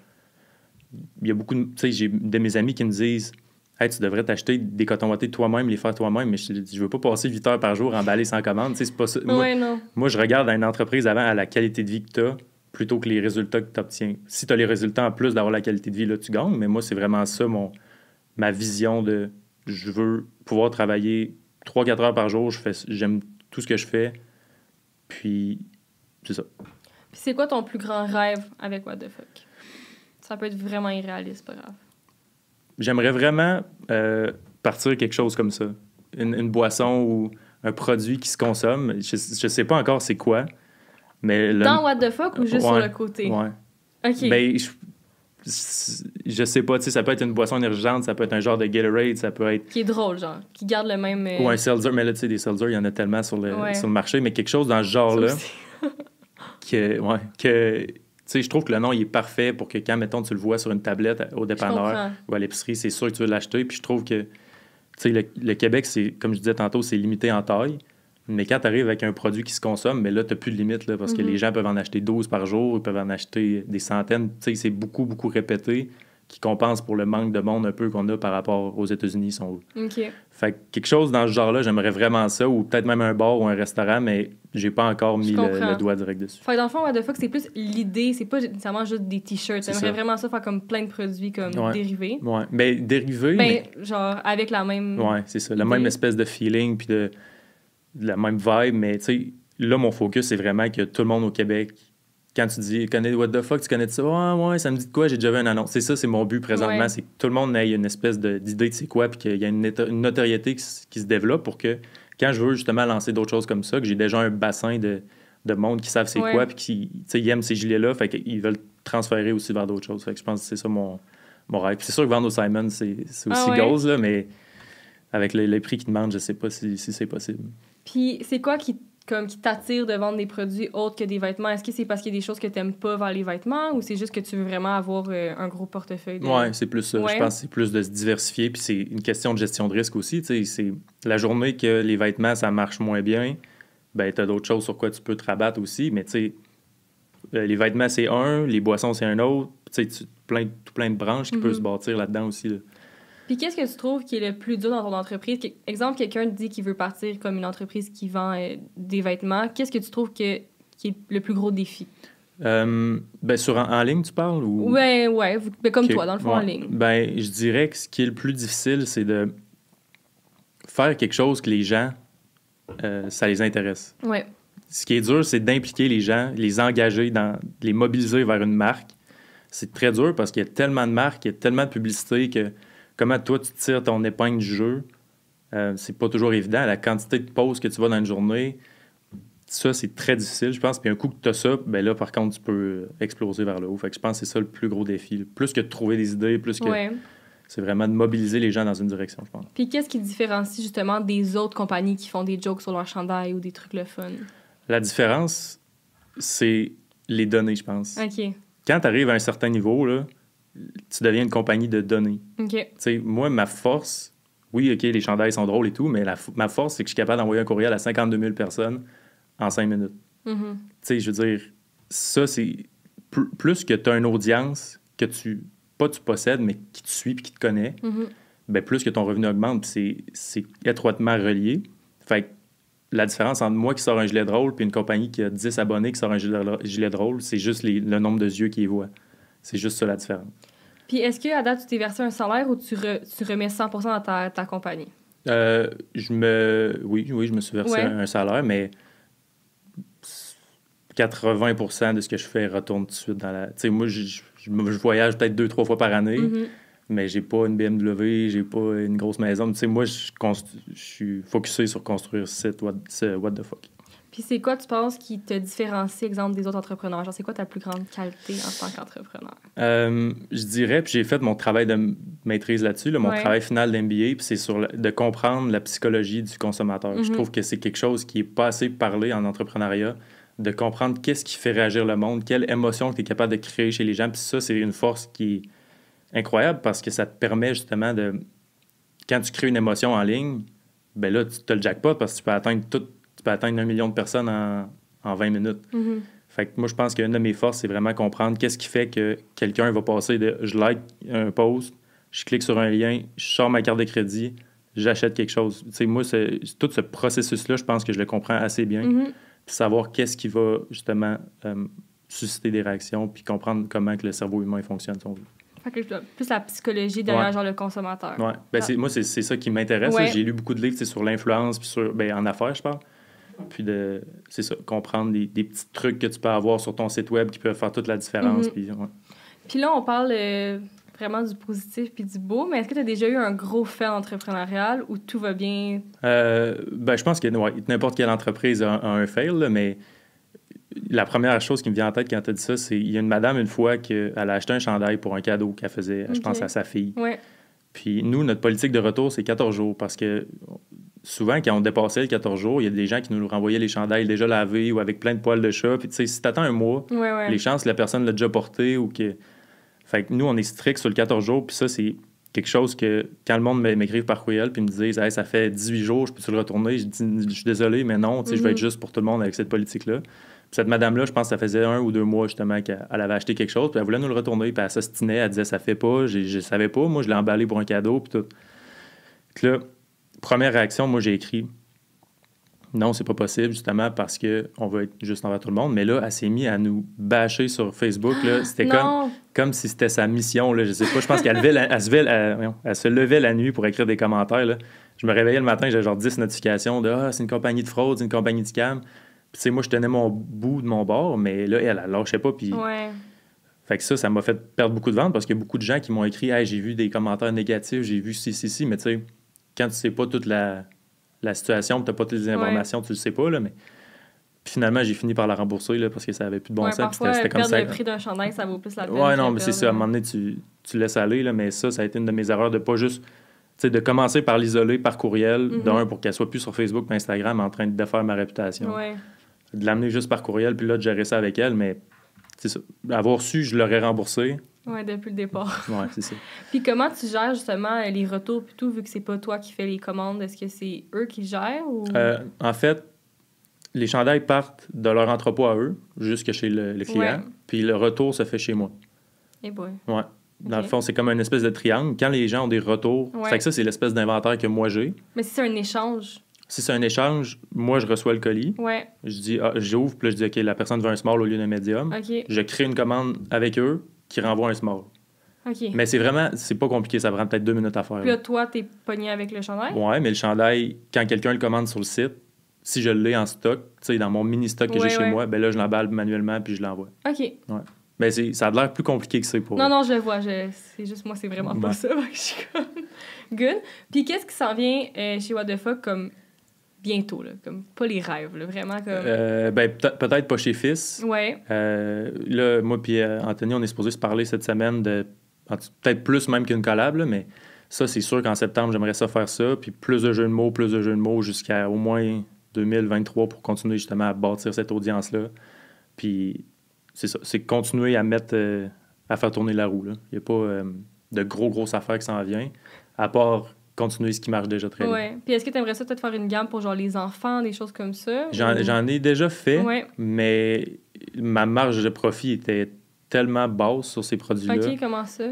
Il y a beaucoup de... Tu sais, j'ai de mes amis qui me disent « Hey, tu devrais t'acheter des cotons toi-même, les faire toi-même. » Mais je, je veux pas passer 8 heures par jour à emballer sans commandes. c'est Moi, je regarde à une entreprise avant à la qualité de vie que tu as plutôt que les résultats que tu obtiens. Si tu as les résultats en plus d'avoir la qualité de vie, là, tu gagnes, mais moi, c'est vraiment ça mon, ma vision de je veux pouvoir travailler 3-4 heures par jour, j'aime tout ce que je fais, puis c'est ça. Puis c'est quoi ton plus grand rêve avec What the Fuck? Ça peut être vraiment irréaliste, pas grave. J'aimerais vraiment euh, partir quelque chose comme ça. Une, une boisson ou un produit qui se consomme. Je ne sais pas encore c'est quoi, dans What the fuck ou juste sur le côté? Ouais. OK. Mais ben, je, je sais pas, tu sais, ça peut être une boisson énergisante, ça peut être un genre de Gatorade, ça peut être. Qui est drôle, genre, qui garde le même. Euh, ou un seltzer, mais là, tu sais, des Seltzer, il y en a tellement sur le, sur le marché, mais quelque chose dans ce genre-là. que, ouais, que. Tu sais, je trouve que le nom, il est parfait pour que quand, mettons, tu le vois sur une tablette au dépanneur ou à l'épicerie, c'est sûr que tu veux l'acheter. Puis je trouve que, tu sais, le, le Québec, c'est, comme je disais tantôt, c'est limité en taille. Mais quand tu arrives avec un produit qui se consomme, mais ben là, tu n'as plus de limite, là, parce que les mhm. gens peuvent en acheter 12 par jour, ils peuvent en acheter des centaines. Tu sais, C'est beaucoup, beaucoup répété qui compense pour le manque de monde un peu qu'on a par rapport aux États-Unis. Sont... OK. Fait que quelque chose dans ce genre-là, j'aimerais vraiment ça, ou peut-être même un bar ou un restaurant, mais j'ai pas encore mis le, doigt direct dessus. Fait que dans le fond, Fuck, c'est plus l'idée, c'est pas nécessairement juste des t-shirts. J'aimerais vraiment ça faire comme plein de produits comme dérivés. Ouais, mais ben, dérivés. Ben, mais... genre avec la même. Ouais, c'est ça, la même espèce de feeling, puis de la même vibe, mais tu sais, là, mon focus, c'est vraiment que tout le monde au Québec, quand tu dis connais what the fuck, tu connais ça, ah ouais, ça me dit de quoi, j'ai déjà vu un annonce. C'est ça, c'est mon but présentement, c'est que tout le monde ait une espèce d'idée de, c'est quoi, puis qu'il y a une, notoriété qui, se développe pour que quand je veux justement lancer d'autres choses comme ça, que j'ai déjà un bassin de, monde qui savent c'est quoi, puis qui aiment ces gilets-là, fait qu'ils veulent transférer aussi vers d'autres choses. Fait que je pense que c'est ça mon, mon rêve. c'est sûr que vendre au Simon, c'est ah aussi ah mais avec les, prix qu'ils demandent, je sais pas si, si c'est possible. Puis c'est quoi qui comme qui t'attire de vendre des produits autres que des vêtements? Est-ce que c'est parce qu'il y a des choses que tu n'aimes pas vers les vêtements ou c'est juste que tu veux vraiment avoir euh, un gros portefeuille? De... Oui, c'est plus Je pense c'est plus de se diversifier. Puis c'est une question de gestion de risque aussi. C'est la journée que les vêtements, ça marche moins bien, ben as d'autres choses sur quoi tu peux te rabattre aussi. Mais tu sais, euh, les vêtements, c'est un, les boissons, c'est un autre. tu sais, plein, tout plein de branches qui peuvent mhm. se bâtir là-dedans aussi. Puis qu'est-ce que tu trouves qui est le plus dur dans ton entreprise? exemple, quelqu'un dit qu'il veut partir comme une entreprise qui vend euh, des vêtements. Qu'est-ce que tu trouves que, qui est le plus gros défi? Euh, ben sur en, ligne, tu parles? Oui, Ouais, ouais, ben, comme toi, dans le fond, en ligne. Ben, je dirais que ce qui est le plus difficile, c'est de faire quelque chose que les gens, euh, ça les intéresse. Ouais. Ce qui est dur, c'est d'impliquer les gens, les engager, dans, les mobiliser vers une marque. C'est très dur parce qu'il y a tellement de marques, il y a tellement de publicité que comment toi tu tires ton épingle du jeu. Euh, c'est pas toujours évident. La quantité de pauses que tu vas dans une journée, ça, c'est très difficile, je pense. Puis un coup que tu as ça, ben là, par contre, tu peux exploser vers le haut. Fait que je pense que c'est ça le plus gros défi. Plus que de trouver des idées, plus que. C'est vraiment de mobiliser les gens dans une direction, je pense. Puis qu'est-ce qui différencie justement des autres compagnies qui font des jokes sur leur chandail ou des trucs le fun? La différence, c'est les données, je pense. OK. Quand tu arrives à un certain niveau, là, tu deviens une compagnie de données. sais, Moi, ma force, oui, OK, les chandails sont drôles et tout, mais ma force, c'est que je suis capable d'envoyer un courriel à 52 000 personnes en 5 minutes. Mm-hmm. Tu sais, je veux dire, ça, c'est plus que tu as une audience que tu, pas tu possèdes, mais qui te suit et qui te connaît, mm-hmm. ben plus que ton revenu augmente, puis c'est étroitement relié. Fait que la différence entre moi qui sors un gilet drôle puis une compagnie qui a 10 abonnés qui sort un gilet, drôle, c'est juste le nombre de yeux qui y voient. C'est juste ça la différence. Puis est-ce que qu'à date, tu t'es versé un salaire ou tu, remets 100 dans ta, compagnie? Euh, je me... Oui, oui, je me suis versé un, salaire, mais 80 de ce que je fais retourne tout de suite dans la... Tu sais, moi, je, voyage peut-être deux, trois fois par année, mm-hmm. mais j'ai pas une BMW, j'ai pas une grosse maison. Tu sais, moi, je, suis focusé sur construire ce what the fuck. Puis c'est quoi, tu penses, qui te différencie, exemple, des autres entrepreneurs? Genre, c'est quoi ta plus grande qualité en tant qu'entrepreneur? Euh, je dirais, puis j'ai fait mon travail de maîtrise là-dessus, mon travail final d'MBA, puis c'est sur de comprendre la psychologie du consommateur. Je mm-hmm. trouve que c'est quelque chose qui n'est pas assez parlé en entrepreneuriat, de comprendre qu'est-ce qui fait réagir le monde, quelle émotion tu es capable de créer chez les gens. Puis ça, c'est une force qui est incroyable parce que ça te permet justement de... Quand tu crées une émotion en ligne, ben là, tu te le jackpot parce que tu peux atteindre toute tu atteindre un million de personnes en, 20 minutes. Mm-hmm. Fait que moi, je pense qu'une de mes forces, c'est vraiment comprendre qu'est-ce qui fait que quelqu'un va passer de je like un post, je clique sur un lien, je sors ma carte de crédit, j'achète quelque chose. sais, moi, tout ce processus-là, je pense que je le comprends assez bien. Mm-hmm. savoir qu'est-ce qui va justement euh, susciter des réactions, puis comprendre comment que le cerveau humain fonctionne. plus la psychologie de l'agent genre le consommateur. Ouais. Ben, ah. Moi, c'est ça qui m'intéresse. J'ai lu beaucoup de livres sur l'influence, puis sur, ben, en affaires, je parle puis de, c'est ça, comprendre des, petits trucs que tu peux avoir sur ton site web qui peuvent faire toute la différence. Mhm. puis, là, on parle euh, vraiment du positif puis du beau, mais est-ce que tu as déjà eu un gros fait entrepreneurial où tout va bien? Euh, ben, je pense que n'importe quelle entreprise a, un fail, mais la première chose qui me vient en tête quand tu as dit ça, c'est il y a une madame une fois qu'elle a acheté un chandail pour un cadeau qu'elle faisait, je pense, à sa fille. Puis nous, notre politique de retour, c'est 14 jours parce que souvent, quand on dépassait le 14 jours, il y a des gens qui nous renvoyaient les chandails déjà lavés ou avec plein de poils de chat. Puis, tu sais, si t'attends un mois, les chances que la personne l'a déjà porté ou que. Fait que nous, on est strict sur le 14 jours. Puis ça, c'est quelque chose que quand le monde m'écrive par courriel puis me dit hey, ça fait 18 jours, je peux-tu le retourner? Je dis, je suis désolé, mais non, tu sais, je vais mm-hmm. être juste pour tout le monde avec cette politique-là. Puis Cette madame-là, je pense que ça faisait un ou deux mois justement qu'elle avait acheté quelque chose, puis elle voulait nous le retourner, puis elle s'ostinait, elle disait ça fait pas, je, savais pas, moi je l'ai emballé pour un cadeau, puis tout première réaction, moi, j'ai écrit non, c'est pas possible, justement, parce qu'on veut être juste envers tout le monde. Mais là, elle s'est mise à nous bâcher sur Facebook. Ah, c'était comme, comme si c'était sa mission. Là. Je sais pas, je pense qu'elle se, elle, se levait la nuit pour écrire des commentaires. Je me réveillais le matin, j'avais genre 10 notifications de Ah, c'est une compagnie de fraude, c'est une compagnie de scam. Puis, moi, je tenais mon bout de mon bord, mais là, elle, lâchait pas. Puis. Fait que ça, ça m'a fait perdre beaucoup de ventes parce qu'il y a beaucoup de gens qui m'ont écrit Hey, j'ai vu des commentaires négatifs, j'ai vu si, si, si, mais tu sais quand tu sais pas toute la, la situation, tu n'as pas toutes les informations, tu le sais pas, là, mais puis finalement, j'ai fini par la rembourser là, parce que ça avait plus de bon sens. C'était comme ça. le prix d'un chandail, ça vaut plus la peine. Ouais, non, mais c'est ça. À un moment donné, tu, tu, laisses aller. mais ça, ça a été une de mes erreurs de pas juste. de commencer par l'isoler par courriel, mhm. d'un, pour qu'elle soit plus sur Facebook Instagram en train de défaire ma réputation. Ouais. De l'amener juste par courriel, puis là, de gérer ça avec elle. Mais ça. avoir su, je l'aurais remboursé. Oui, depuis le départ. Oui, c'est ça. puis comment tu gères justement euh, les retours et tout, vu que c'est pas toi qui fais les commandes, est-ce que c'est eux qui gèrent ou... Euh, en fait, les chandails partent de leur entrepôt à eux, jusque chez le, le client, puis le retour se fait chez moi. Et eh boy. Dans le fond, c'est comme une espèce de triangle. Quand les gens ont des retours, que ça, c'est l'espèce d'inventaire que moi j'ai. Mais si c'est un échange. Si c'est un échange, moi, je reçois le colis. Ouais. Je dis, ah, j'ouvre, puis là, je dis, OK, la personne veut un small au lieu d'un médium. OK. Je crée une commande avec eux, qui renvoie un small. OK. Mais c'est vraiment, c'est pas compliqué, ça prend peut-être deux minutes à faire. Puis là, toi, t'es pogné avec le chandail? Ouais, mais le chandail, quand quelqu'un le commande sur le site, si je l'ai en stock, tu sais, dans mon mini-stock que j'ai chez moi, ben là, je l'emballe manuellement puis je l'envoie. OK. Ouais. Ben, ça a l'air plus compliqué que ça pour. Non, non, je le vois. C'est juste moi, c'est vraiment pas ça. je suis comme. Good. Puis qu'est-ce qui s'en vient euh, chez What the Fuck comme bientôt, là, comme pas les rêves, vraiment euh, ben, peut-être pas chez Fils. Ouais. Euh, là, moi et euh, Anthony, on est supposé se parler cette semaine de peut-être plus même qu'une collab, mais ça, c'est sûr qu'en septembre, j'aimerais ça faire ça, puis plus de jeux de mots, plus de jeux de mots jusqu'à au moins 2023 pour continuer justement à bâtir cette audience-là. Puis c'est ça, c'est continuer à mettre, à faire tourner la roue. Il n'y a pas de gros grosses affaires qui s'en vient, à part continuer ce qui marche déjà très bien. Ouais. Puis est-ce que tu aimerais ça peut-être faire une gamme pour genre les enfants, des choses comme ça? J'en ai déjà fait, mais ma marge de profit était tellement basse sur ces produits-là. OK, comment ça?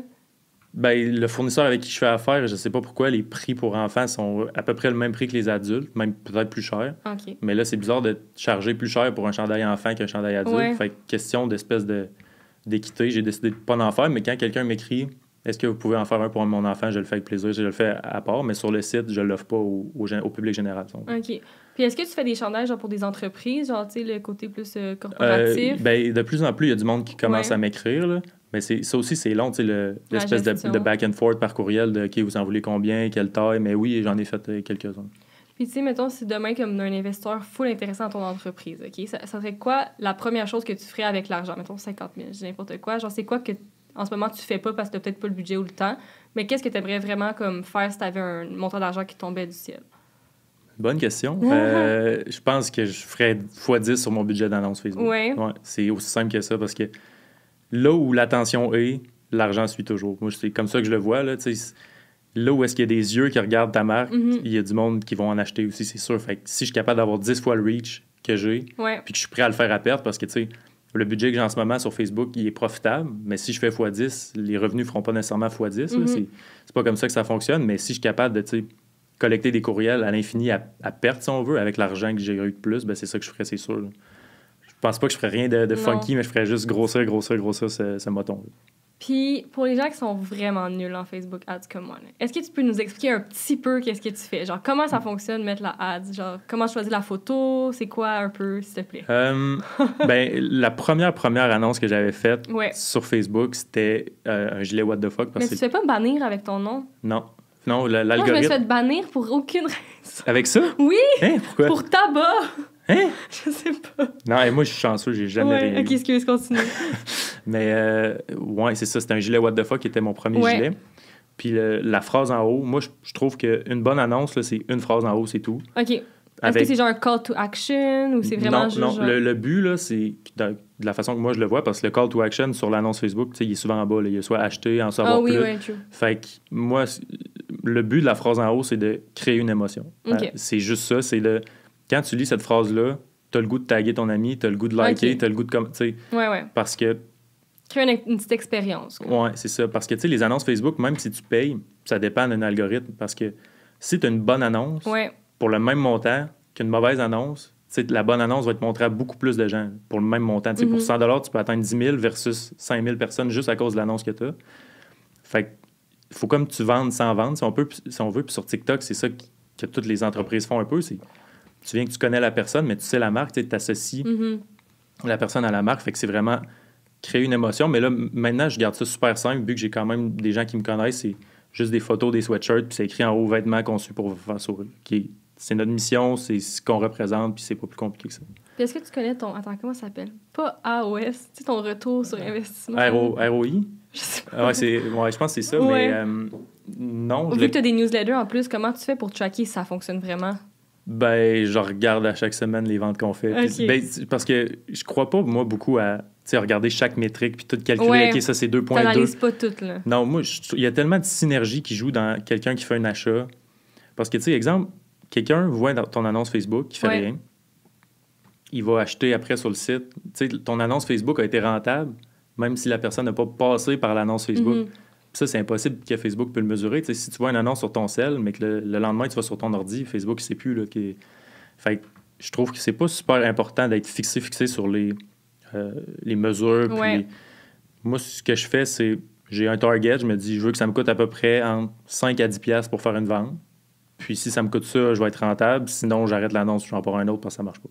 Ben, le fournisseur avec qui je fais affaire, je ne sais pas pourquoi, les prix pour enfants sont à peu près le même prix que les adultes, même peut-être plus cher. OK. Mais là, c'est bizarre de charger plus cher pour un chandail enfant qu'un chandail adulte. Ouais. Fait question d'espèce de d'équité, j'ai décidé de ne pas en faire, mais quand quelqu'un m'écrit est-ce que vous pouvez en faire un pour mon enfant? Je le fais avec plaisir, je le fais à part, mais sur le site, je ne l'offre pas au, public général. OK. Puis est-ce que tu fais des chandails pour des entreprises, genre, tu le côté plus euh, euh, corporatif? Ben, de plus en plus, il y a du monde qui commence à m'écrire, mais ça aussi, c'est long, l'espèce le, de, de, back and forth par courriel de OK, vous en voulez combien, quelle taille, mais oui, j'en ai fait euh, quelques-uns. Puis, tu sais, mettons, si demain, comme un investisseur full intéressant dans ton entreprise, OK, ça, serait quoi la première chose que tu ferais avec l'argent? Mettons 50 000, n'importe quoi. Genre, c'est quoi que en ce moment, tu fais pas parce que tu peut-être pas le budget ou le temps. Mais qu'est-ce que tu aimerais vraiment comme, faire si tu avais un montant d'argent qui tombait du ciel? Bonne question. Euh, je pense que je ferais x10 sur mon budget d'annonce Facebook. c'est aussi simple que ça parce que là où l'attention est, l'argent suit toujours. Moi, c'est comme ça que je le vois. Là, où est-ce qu'il y a des yeux qui regardent ta marque, mm-hmm. il y a du monde qui vont en acheter aussi, c'est sûr. Fait si je suis capable d'avoir 10 fois le reach que j'ai, puis que je suis prêt à le faire à perte parce que, tu sais, le budget que j'ai en ce moment sur Facebook, il est profitable, mais si je fais x10, les revenus ne feront pas nécessairement x10. Mm-hmm. Ce C'est pas comme ça que ça fonctionne, mais si je suis capable de collecter des courriels à l'infini à, perte, si on veut, avec l'argent que j'ai eu de plus, ben, c'est ça que je ferais, c'est sûr. Je Je pense pas que je ferais rien de, funky, mais je ferais juste grossir, grossir, grossir ce, ce -là. Puis pour les gens qui sont vraiment nuls en Facebook Ads comme moi, est-ce que tu peux nous expliquer un petit peu qu'est-ce que tu fais? Genre comment ça fonctionne mettre la ads? Genre comment choisir la photo? C'est quoi un peu, s'il te plaît? Euh, ben, la première, première annonce que j'avais faite sur Facebook, c'était euh, un gilet what the fuck. Mais tu fais pas bannir avec ton nom? Non. Non, l'algorithme. je me suis fait bannir pour aucune raison. Avec ça? Oui! Hein, pourquoi? Pour tabac! Hein? Je sais pas. Non, et moi, je suis chanceux, j'ai jamais rien Ok, excuse, continue. Mais, euh, ouais, c'est ça, c'était un gilet What the fuck qui était mon premier gilet. Puis la phrase en haut, moi, je, trouve trouve qu'une bonne annonce, c'est une phrase en haut, c'est tout. OK. Est-ce que c'est genre un call to action ou c'est vraiment juste. Non, non. le, but, là, c'est de, la façon que moi je le vois, parce que le call to action sur l'annonce Facebook, il est souvent en bas. il y a soit acheté, en savoir ah, oui, plus. Fait que moi, le but de la phrase en haut, c'est de créer une émotion. Ben, c'est juste ça, c'est de. Le quand tu lis cette phrase-là, t'as le goût de taguer ton ami, t'as le goût de liker, t'as le goût de commenter. oui. sais, parce que créer une, une petite expérience. Quoi. Ouais, c'est ça, parce que tu sais, les annonces Facebook, même si tu payes, ça dépend d'un algorithme, parce que si t'as une bonne annonce pour le même montant qu'une mauvaise annonce, la bonne annonce va être montrée à beaucoup plus de gens pour le même montant. Pour 100 mhm. tu peux atteindre 10 000 versus 5 000 personnes juste à cause de l'annonce que tu as. Fait il faut comme tu vends sans vendre, si on, peut, si on veut. Puis sur TikTok, c'est ça que, toutes les entreprises font un peu tu viens que tu connais la personne, mais tu sais la marque, tu associes mm-hmm. la personne à la marque. Fait que c'est vraiment créer une émotion. Mais là, maintenant, je garde ça super simple, vu que j'ai quand même des gens qui me connaissent. C'est juste des photos, des sweatshirts, puis c'est écrit en haut vêtements conçus pour faire sourire. c'est notre mission, c'est ce qu'on représente, puis c'est pas plus compliqué que ça. est-ce que tu connais ton. Attends, comment ça s'appelle Pas AOS, tu sais, ton retour sur euh, investissement. ROI Je sais pas. Ouais, je pense que c'est ça, mais euh, non. Vu que tu as des newsletters en plus, comment tu fais pour tracker si ça fonctionne vraiment ben, je regarde à chaque semaine les ventes qu'on fait. Ben, parce que je crois pas, moi, beaucoup à regarder chaque métrique puis tout calculer. OK, ça, c'est 2,2. réalises pas tout, là. Non, moi, il y a tellement de synergie qui joue dans quelqu'un qui fait un achat. Parce que, tu sais, exemple, quelqu'un voit ton annonce Facebook qui fait rien. Il va acheter après sur le site. Tu sais, ton annonce Facebook a été rentable, même si la personne n'a pas passé par l'annonce Facebook. Mm-hmm ça, c'est impossible que Facebook puisse le mesurer. si tu vois une annonce sur ton cell, mais que le, lendemain, tu vas sur ton ordi, Facebook, il sait plus. Là, Fait que je trouve que c'est pas super important d'être fixé, fixé sur les, euh, les mesures. Moi, ce que je fais, c'est j'ai un target, je me dis, je veux que ça me coûte à peu près entre 5 à 10 pièces pour faire une vente. Puis si ça me coûte ça, je vais être rentable. Sinon, j'arrête l'annonce, je j'en prends un autre parce que ça marche pas.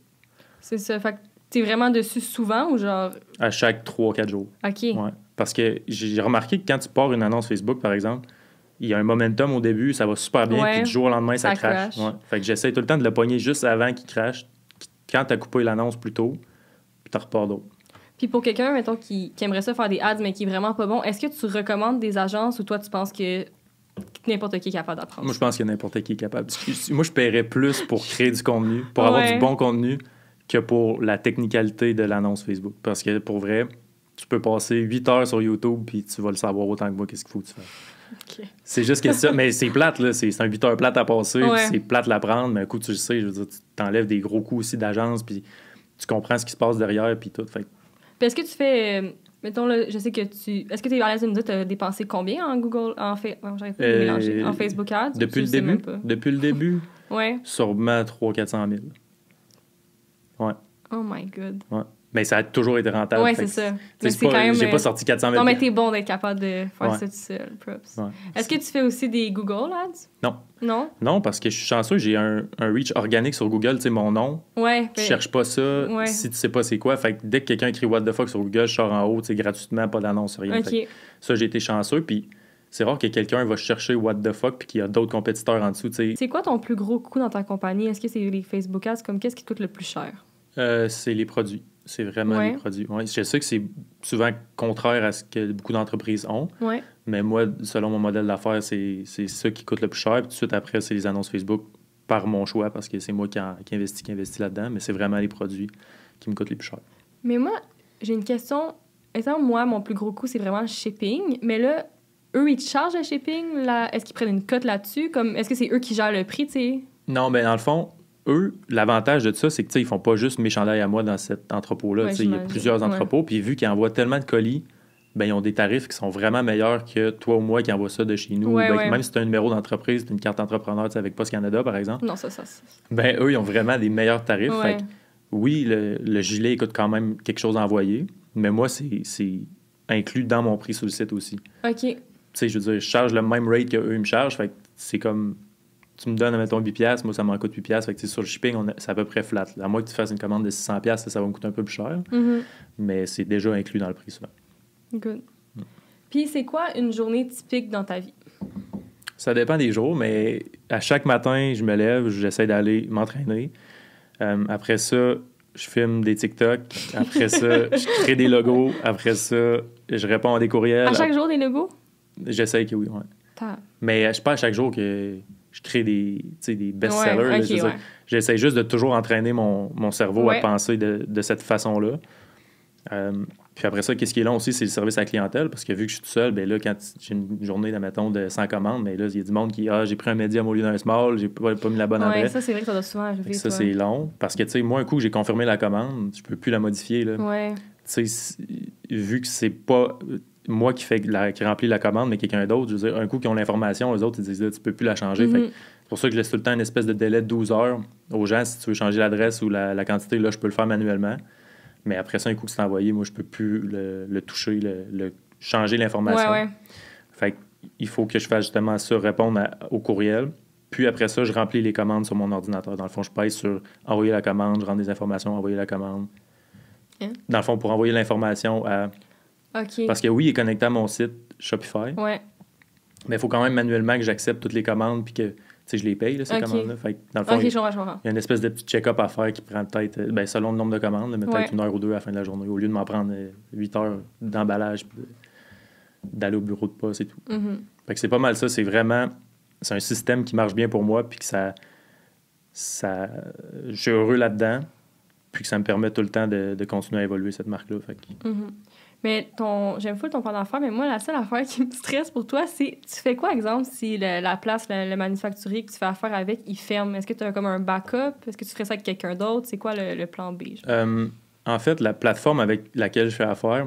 C'est ça. Fait que t'es vraiment dessus souvent ou genre... À chaque 3-4 jours. OK. Ouais. Parce que j'ai remarqué que quand tu pars une annonce Facebook, par exemple, il y a un momentum au début, ça va super bien, puis du jour au lendemain, ça, crache. Fait que j'essaie tout le temps de le pogner juste avant qu'il crache, quand tu as coupé l'annonce plus tôt, puis tu repars d'autres. Puis pour quelqu'un, mettons, qui, aimerait ça faire des ads, mais qui est vraiment pas bon, est-ce que tu recommandes des agences ou toi, tu penses que n'importe qui est capable d'apprendre? Moi, je pense que n'importe qui est capable. Moi, je paierais plus pour créer du contenu, pour avoir du bon contenu, que pour la technicalité de l'annonce Facebook. Parce que pour vrai, tu peux passer 8 heures sur YouTube, puis tu vas le savoir autant que moi qu'est-ce qu'il faut que tu fasses. C'est juste que ça, mais c'est plate, là. C'est un 8 heures plate à passer, c'est plate à prendre, mais un coup, tu le sais, je veux dire, tu t'enlèves des gros coups aussi d'agence, puis tu comprends ce qui se passe derrière, puis tout. Fait. est-ce que tu fais. Euh, mettons, là, je sais que tu. Est-ce que tu es à l'aise de nous dire tu as dépensé combien en Google. En, fait euh, en Facebook Ads Depuis le début Depuis le début Ouais. Sûrement 300-400 000. Ouais. Oh my God. Ouais ça a toujours été rentable. Oui, c'est ça. J'ai pas euh, sorti 400 000 Non, mais t'es bon d'être capable de faire ça tout seul, Est-ce que tu fais aussi des Google Ads? Non. Non? Non, parce que je suis chanceux, j'ai un, reach organique sur Google, tu sais, mon nom. Ouais. Je cherche pas ça si tu sais pas c'est quoi. Fait que dès que quelqu'un écrit What the fuck sur Google, je sors en haut, c'est gratuitement, pas d'annonce, rien. Okay. ça, j'ai été chanceux, puis. C'est rare que quelqu'un va chercher what the fuck puis qu'il y a d'autres compétiteurs en dessous. C'est quoi ton plus gros coût dans ta compagnie? Est-ce que c'est les Facebook Ads? Comme qu'est-ce qui coûte le plus cher? Euh, c'est les produits. C'est vraiment les produits. Ouais. Je sais que c'est souvent contraire à ce que beaucoup d'entreprises ont. Mais moi, selon mon modèle d'affaires, c'est ça qui coûte le plus cher. Puis tout de suite après, c'est les annonces Facebook par mon choix parce que c'est moi qui, investis qui là-dedans. Mais c'est vraiment les produits qui me coûtent les plus cher. Mais moi, j'ai une question. Exemple, moi, mon plus gros coût, c'est vraiment le shipping. Mais là, eux, ils chargent le shipping. Est-ce qu'ils prennent une cote là-dessus? Comme, Est-ce que c'est eux qui gèrent le prix, tu Non, mais dans le fond, eux, l'avantage de ça, c'est que ils font pas juste mes chandails à moi dans cet entrepôt-là. il y a plusieurs entrepôts. Puis vu qu'ils envoient tellement de colis, ben, ils ont des tarifs qui sont vraiment meilleurs que toi ou moi qui envoie ça de chez nous. Ben, même si tu as un numéro d'entreprise, une carte entrepreneur avec Post Canada, par exemple. Non, ça, ça. Ben, eux, ils ont vraiment des meilleurs tarifs. oui, le, gilet coûte quand même quelque chose à envoyer, mais moi, c'est inclus dans mon prix sur le site aussi. OK. je veux dire, je charge le même rate qu'eux me chargent. c'est comme tu me donnes, mettons, 8$, moi, ça m'en coûte 8$. Fait que, sur le shipping, c'est à peu près flat. À moins que tu fasses une commande de 600$, ça va me coûter un peu plus cher. Mm-hmm. Mais c'est déjà inclus dans le prix, souvent. Good. Mm. Puis, c'est quoi une journée typique dans ta vie? Ça dépend des jours, mais à chaque matin, je me lève, j'essaie d'aller m'entraîner. Euh, après ça, je filme des TikTok. Après ça, je crée des logos. Après ça, je réponds à des courriels. À chaque jour, des logos? J'essaie que oui, ouais. Mais euh, je pas à chaque jour que je crée des, des best-sellers. J'essaie juste de toujours entraîner mon, cerveau à penser de, cette façon-là. Euh, puis après ça, qu'est-ce qui est long aussi, c'est le service à la clientèle, parce que vu que je suis tout seul, ben là, quand j'ai une journée, mettons, de 100 commandes, mais ben là, il y a du monde qui, ah, j'ai pris un médium au lieu d'un small, j'ai pas, mis la bonne adresse. ça, c'est vrai que ça souvent arriver. Ça, c'est long, parce que, tu sais, moi, un coup, j'ai confirmé la commande, je peux plus la modifier, là. Tu sais, vu que c'est pas moi qui, fait qui remplis la commande, mais quelqu'un d'autre, je veux dire, un coup qui ont l'information, les autres, ils disent, tu peux plus la changer. Mhm. C'est pour ça que je laisse tout le temps une espèce de délai de 12 heures aux gens. Si tu veux changer l'adresse ou la, quantité, là, je peux le faire manuellement. Mais après ça, un coup que c'est envoyé, moi, je peux plus le, toucher, le, changer l'information. Fait il faut que je fasse justement ça, répondre au courriel. Puis après ça, je remplis les commandes sur mon ordinateur. Dans le fond, je paye sur envoyer la commande, je rends des informations, envoyer la commande. Dans le fond, pour envoyer l'information à parce que oui, il est connecté à mon site Shopify. Ouais. Mais il faut quand même manuellement que j'accepte toutes les commandes puis que je les paye, ces commandes-là. dans le fond, il, y a une espèce de petit check-up à faire qui prend peut-être, euh, ben, selon le nombre de commandes, mais peut-être une heure ou deux à la fin de la journée, au lieu de m'en prendre euh, huit heures d'emballage, d'aller au bureau de poste et tout. Mm-hmm. que c'est pas mal ça. C'est vraiment, c'est un système qui marche bien pour moi, puis que ça, je suis heureux là-dedans, puis que ça me permet tout le temps de, continuer à évoluer cette marque-là. Fait mm-hmm. Mais ton, j'aime full ton point d'affaires, mais moi, la seule affaire qui me stresse pour toi, c'est tu fais quoi, exemple, si la place, le, manufacturier que tu fais affaire avec, il ferme? Est-ce que tu as comme un backup? Est-ce que tu ferais ça avec quelqu'un d'autre? C'est quoi le, plan B? Euh, en fait, la plateforme avec laquelle je fais affaire,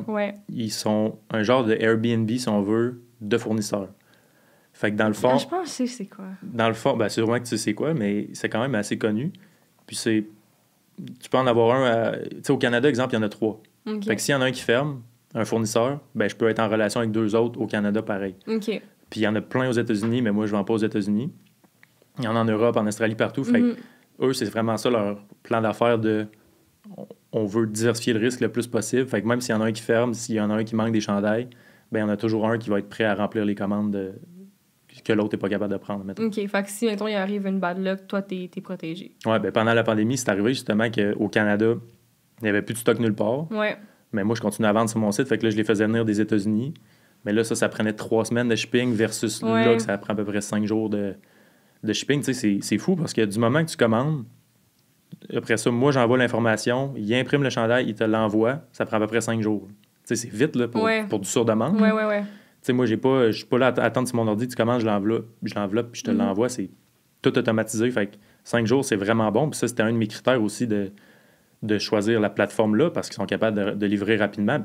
ils sont un genre de Airbnb, si on veut, de fournisseurs. Fait que dans le fond. Ah, je pense c'est quoi. Dans le fond, ben, c'est sûrement que tu sais quoi, mais c'est quand même assez connu. Puis c'est. Tu peux en avoir un. Tu sais, au Canada, exemple, il y en a trois. Fait que s'il y en a un qui ferme, un fournisseur, ben, je peux être en relation avec deux autres au Canada pareil. Puis il y en a plein aux États-Unis, mais moi, je ne vends pas aux États-Unis. Il y en a en Europe, en Australie, partout. Fait mhm. eux, c'est vraiment ça leur plan d'affaires de on veut diversifier le risque le plus possible. même s'il y en a un qui ferme, s'il y en a un qui manque des chandails, ben il y en a toujours un qui va être prêt à remplir les commandes que l'autre n'est pas capable de prendre. OK. Fait que si, mettons, il arrive une bad luck, toi, tu es protégé. Oui, ben pendant la pandémie, c'est arrivé justement qu'au Canada, il n'y avait plus de stock nulle part. Ouais. Mais moi, je continue à vendre sur mon site. Fait que là, je les faisais venir des États-Unis. Mais là, ça, ça prenait trois semaines de shipping versus là, que ça prend à peu près cinq jours de, de shipping. c'est fou parce que du moment que tu commandes, après ça, moi, j'envoie l'information, il imprime le chandail, il te l'envoie, ça prend à peu près cinq jours. c'est vite là, pour, pour du sur-demande. oui, oui. ouais. sais, moi, je suis pas là à attendre sur mon ordi, tu commandes, je l'enveloppe, je l'enveloppe, puis je te mhm. l'envoie. C'est tout automatisé. Fait que cinq jours, c'est vraiment bon. Puis ça, c'était un de mes critères aussi de, de choisir la plateforme-là parce qu'ils sont capables de, livrer rapidement.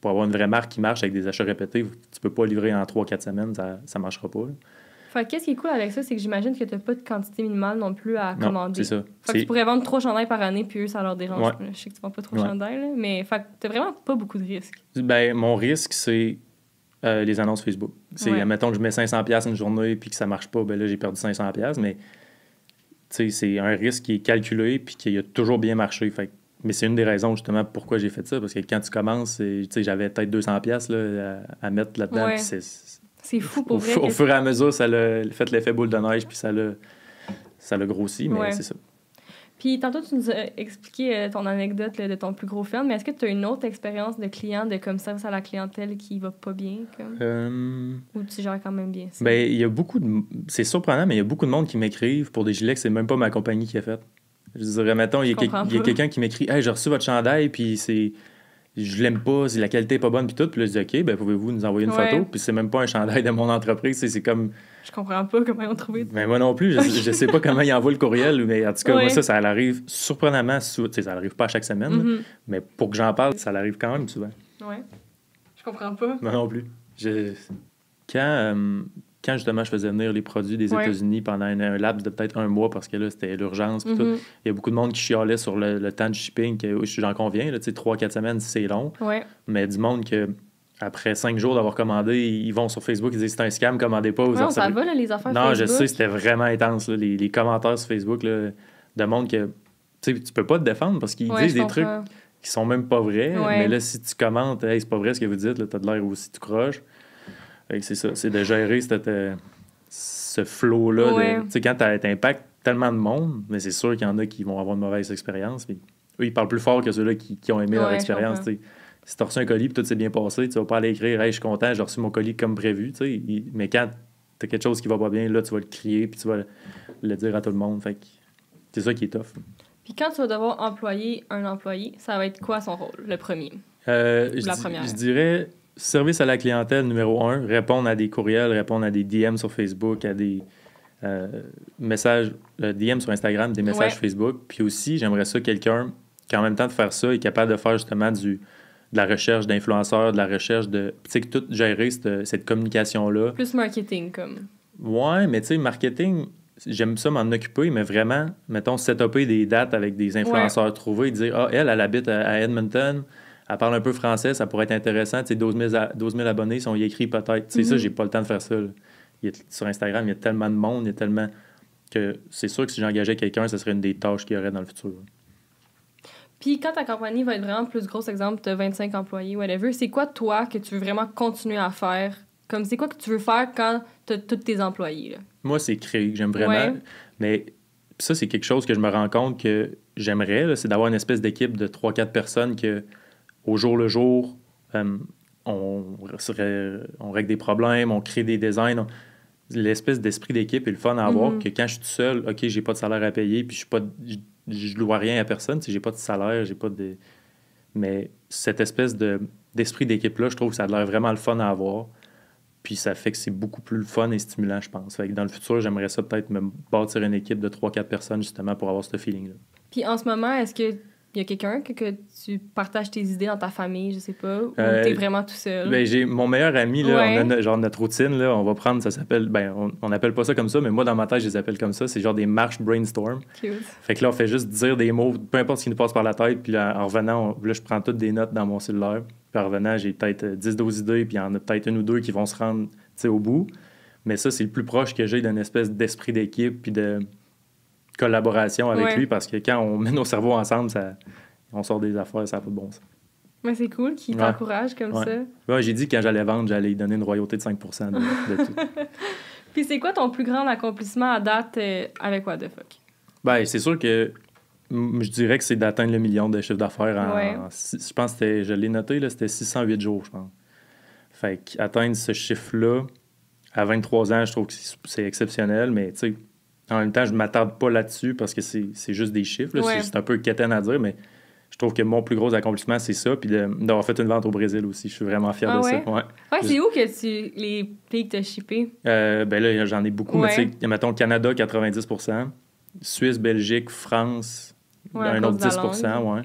pour avoir une vraie marque qui marche avec des achats répétés, tu peux pas livrer en 3-4 semaines, ça ne marchera pas. qu'est-ce qui est cool avec ça, c'est que j'imagine que tu n'as pas de quantité minimale non plus à commander. tu pourrais vendre trois chandails par année, puis eux, ça leur dérange. Je sais que tu vends pas trois chandelles chandails, mais tu n'as vraiment pas beaucoup de risques. Ben, mon risque, c'est euh, les annonces Facebook. C'est, admettons euh, que je mets 500$ une journée, puis que ça marche pas, ben là, j'ai perdu 500$, mais c'est un risque qui est calculé puis qui a toujours bien marché. Mais c'est une des raisons justement pourquoi j'ai fait ça, parce que quand tu commences, j'avais peut-être 200 pièces à, mettre là-dedans. C'est fou pour au, vrai. Au, fur et à mesure, ça a fait l'effet boule de neige puis ça l'a ça grossi, mais c'est ça. Puis tantôt, tu nous as expliqué euh, ton anecdote de ton plus gros film, mais est-ce que tu as une autre expérience de client, de comme service à la clientèle qui va pas bien? Comme? Euh, Ou tu gères quand même bien ben, il y a beaucoup de... C'est surprenant, mais il y a beaucoup de monde qui m'écrivent pour des gilets que c'est même pas ma compagnie qui a fait. Je dirais, mettons, il y a, quelqu'un qui m'écrit Hey, j'ai reçu votre chandail, puis c'est je l'aime pas, la qualité n'est pas bonne, puis tout. Puis là, je dis, OK, ben, pouvez-vous nous envoyer une photo? Puis c'est même pas un chandail de mon entreprise, c'est comme. Je comprends pas comment ils ont trouvé. Mais ben, moi non plus, je, sais pas comment ils envoient le courriel, mais en tout cas, moi, ça, ça arrive surprenamment souvent. ça arrive pas chaque semaine, mm-hmm. mais pour que j'en parle, ça arrive quand même souvent. Ouais. Je comprends pas. Moi non plus. Je... Quand, euh, quand justement je faisais venir les produits des États-Unis pendant un, laps de peut-être un mois parce que là, c'était l'urgence. Mhm. Il y a beaucoup de monde qui chialait sur le, temps de shipping, que j'en conviens, là, 3-4 semaines, c'est long. Mais du monde que après cinq jours d'avoir commandé, ils vont sur Facebook, ils disent c'est un scam, commandez pas. non, ça va, les affaires Non, je sais, c'était vraiment intense. les, commentaires sur Facebook là, de monde que tu peux pas te défendre parce qu'ils disent des trucs qui sont même pas vrais. Mais là, si tu commentes, c'est pas vrai ce que vous dites, t'as de l'air aussi, tu croches. C'est ça, c'est de gérer euh, ce flot-là. Tu sais, quand tu impactes tellement de monde, mais c'est sûr qu'il y en a qui vont avoir de mauvaise expérience. eux, ils parlent plus fort que ceux-là qui, ont aimé leur expérience. Si tu reçu un colis et tout s'est bien passé, tu vas pas aller écrire Hey, je suis content, j'ai reçu mon colis comme prévu. Mais quand tu quelque chose qui va pas bien, là, tu vas le crier puis tu vas le, dire à tout le monde. Fait c'est ça qui est tough. Puis quand tu vas devoir employer un employé, ça va être quoi son rôle, le premier? Euh, la première. Je dirais service à la clientèle numéro un, répondre à des courriels, répondre à des DM sur Facebook, à des euh, messages euh, DM sur Instagram, des messages Facebook. Puis aussi, j'aimerais ça quelqu'un qui en même temps de faire ça est capable de faire justement du de la recherche d'influenceurs, de la recherche de tu sais tout gérer cette, communication là. Plus marketing comme. Ouais, mais tu sais marketing, j'aime ça m'en occuper, mais vraiment, mettons, setuper des dates avec des influenceurs trouvés, dire Ah, elle, elle habite à Edmonton, elle parle un peu français, ça pourrait être intéressant. Tu sais, 12 000, abonnés, si on y écrit peut-être. Tu sais, ça, mm-hmm. j'ai pas le temps de faire ça. sur Instagram, il y a tellement de monde, il y a tellement. que C'est sûr que si j'engageais quelqu'un, ce serait une des tâches qu'il y aurait dans le futur. Puis quand ta compagnie va être vraiment plus grosse, exemple, as 25 employés, whatever, c'est quoi, toi, que tu veux vraiment continuer à faire? Comme, c'est quoi que tu veux faire quand tu as tous tes employés? Moi, c'est créer j'aime vraiment. Mais ça, c'est quelque chose que je me rends compte que j'aimerais, c'est d'avoir une espèce d'équipe de 3-4 personnes que au jour le jour, euh, on, on, règle des problèmes, on crée des designs. L'espèce d'esprit d'équipe est le fun à avoir mm-hmm. que quand je suis tout seul, OK, j'ai pas de salaire à payer, puis je ne dois rien à personne, si j'ai pas de salaire, j'ai pas de mais cette espèce de d'esprit d'équipe là, je trouve que ça a l'air vraiment le fun à avoir. Puis ça fait que c'est beaucoup plus le fun et stimulant, je pense. dans le futur, j'aimerais ça peut-être me bâtir une équipe de 3-4 personnes justement pour avoir ce feeling là. Puis en ce moment, est-ce que il y a quelqu'un que, tu partages tes idées dans ta famille, je sais pas, ou euh, t'es vraiment tout seul? Ben, j'ai mon meilleur ami, là, genre notre routine, là, on va prendre, ça s'appelle, ben, on n'appelle pas ça comme ça, mais moi, dans ma tête, je les appelle comme ça, c'est genre des marches brainstorm. Fait que là, on fait juste dire des mots, peu importe ce qui nous passe par la tête, puis en revenant, là, je prends toutes des notes dans mon cellulaire, puis en revenant, j'ai peut-être 10-12 euh, idées, puis il y en a peut-être une ou deux qui vont se rendre, au bout. Mais ça, c'est le plus proche que j'ai d'une espèce d'esprit d'équipe, puis de collaboration avec lui parce que quand on met nos cerveaux ensemble, ça, on sort des affaires, ça n'a pas de bon sens. Mais c'est cool qu'il t'encourage comme ça. Ouais, j'ai dit que quand j'allais vendre, j'allais lui donner une royauté de 5 de, tout. Puis c'est quoi ton plus grand accomplissement à date euh, avec What the Fuck? Ben, c'est sûr que je dirais que c'est d'atteindre le million de chiffres d'affaires en, Je pense que je l'ai noté, c'était 608 jours, je pense. Fait atteindre ce chiffre-là à 23 ans, je trouve que c'est exceptionnel, mais tu sais, en même temps, je ne m'attarde pas là-dessus parce que c'est juste des chiffres. C'est un peu quétaine à dire, mais je trouve que mon plus gros accomplissement, c'est ça. Puis d'avoir fait une vente au Brésil aussi. Je suis vraiment fier ah de ça. Ouais, c'est où que tu, les pays que tu as euh, ben là, j'en ai beaucoup. Mais tu mettons Canada, 90 Suisse, Belgique, France, un autre 10 ouais.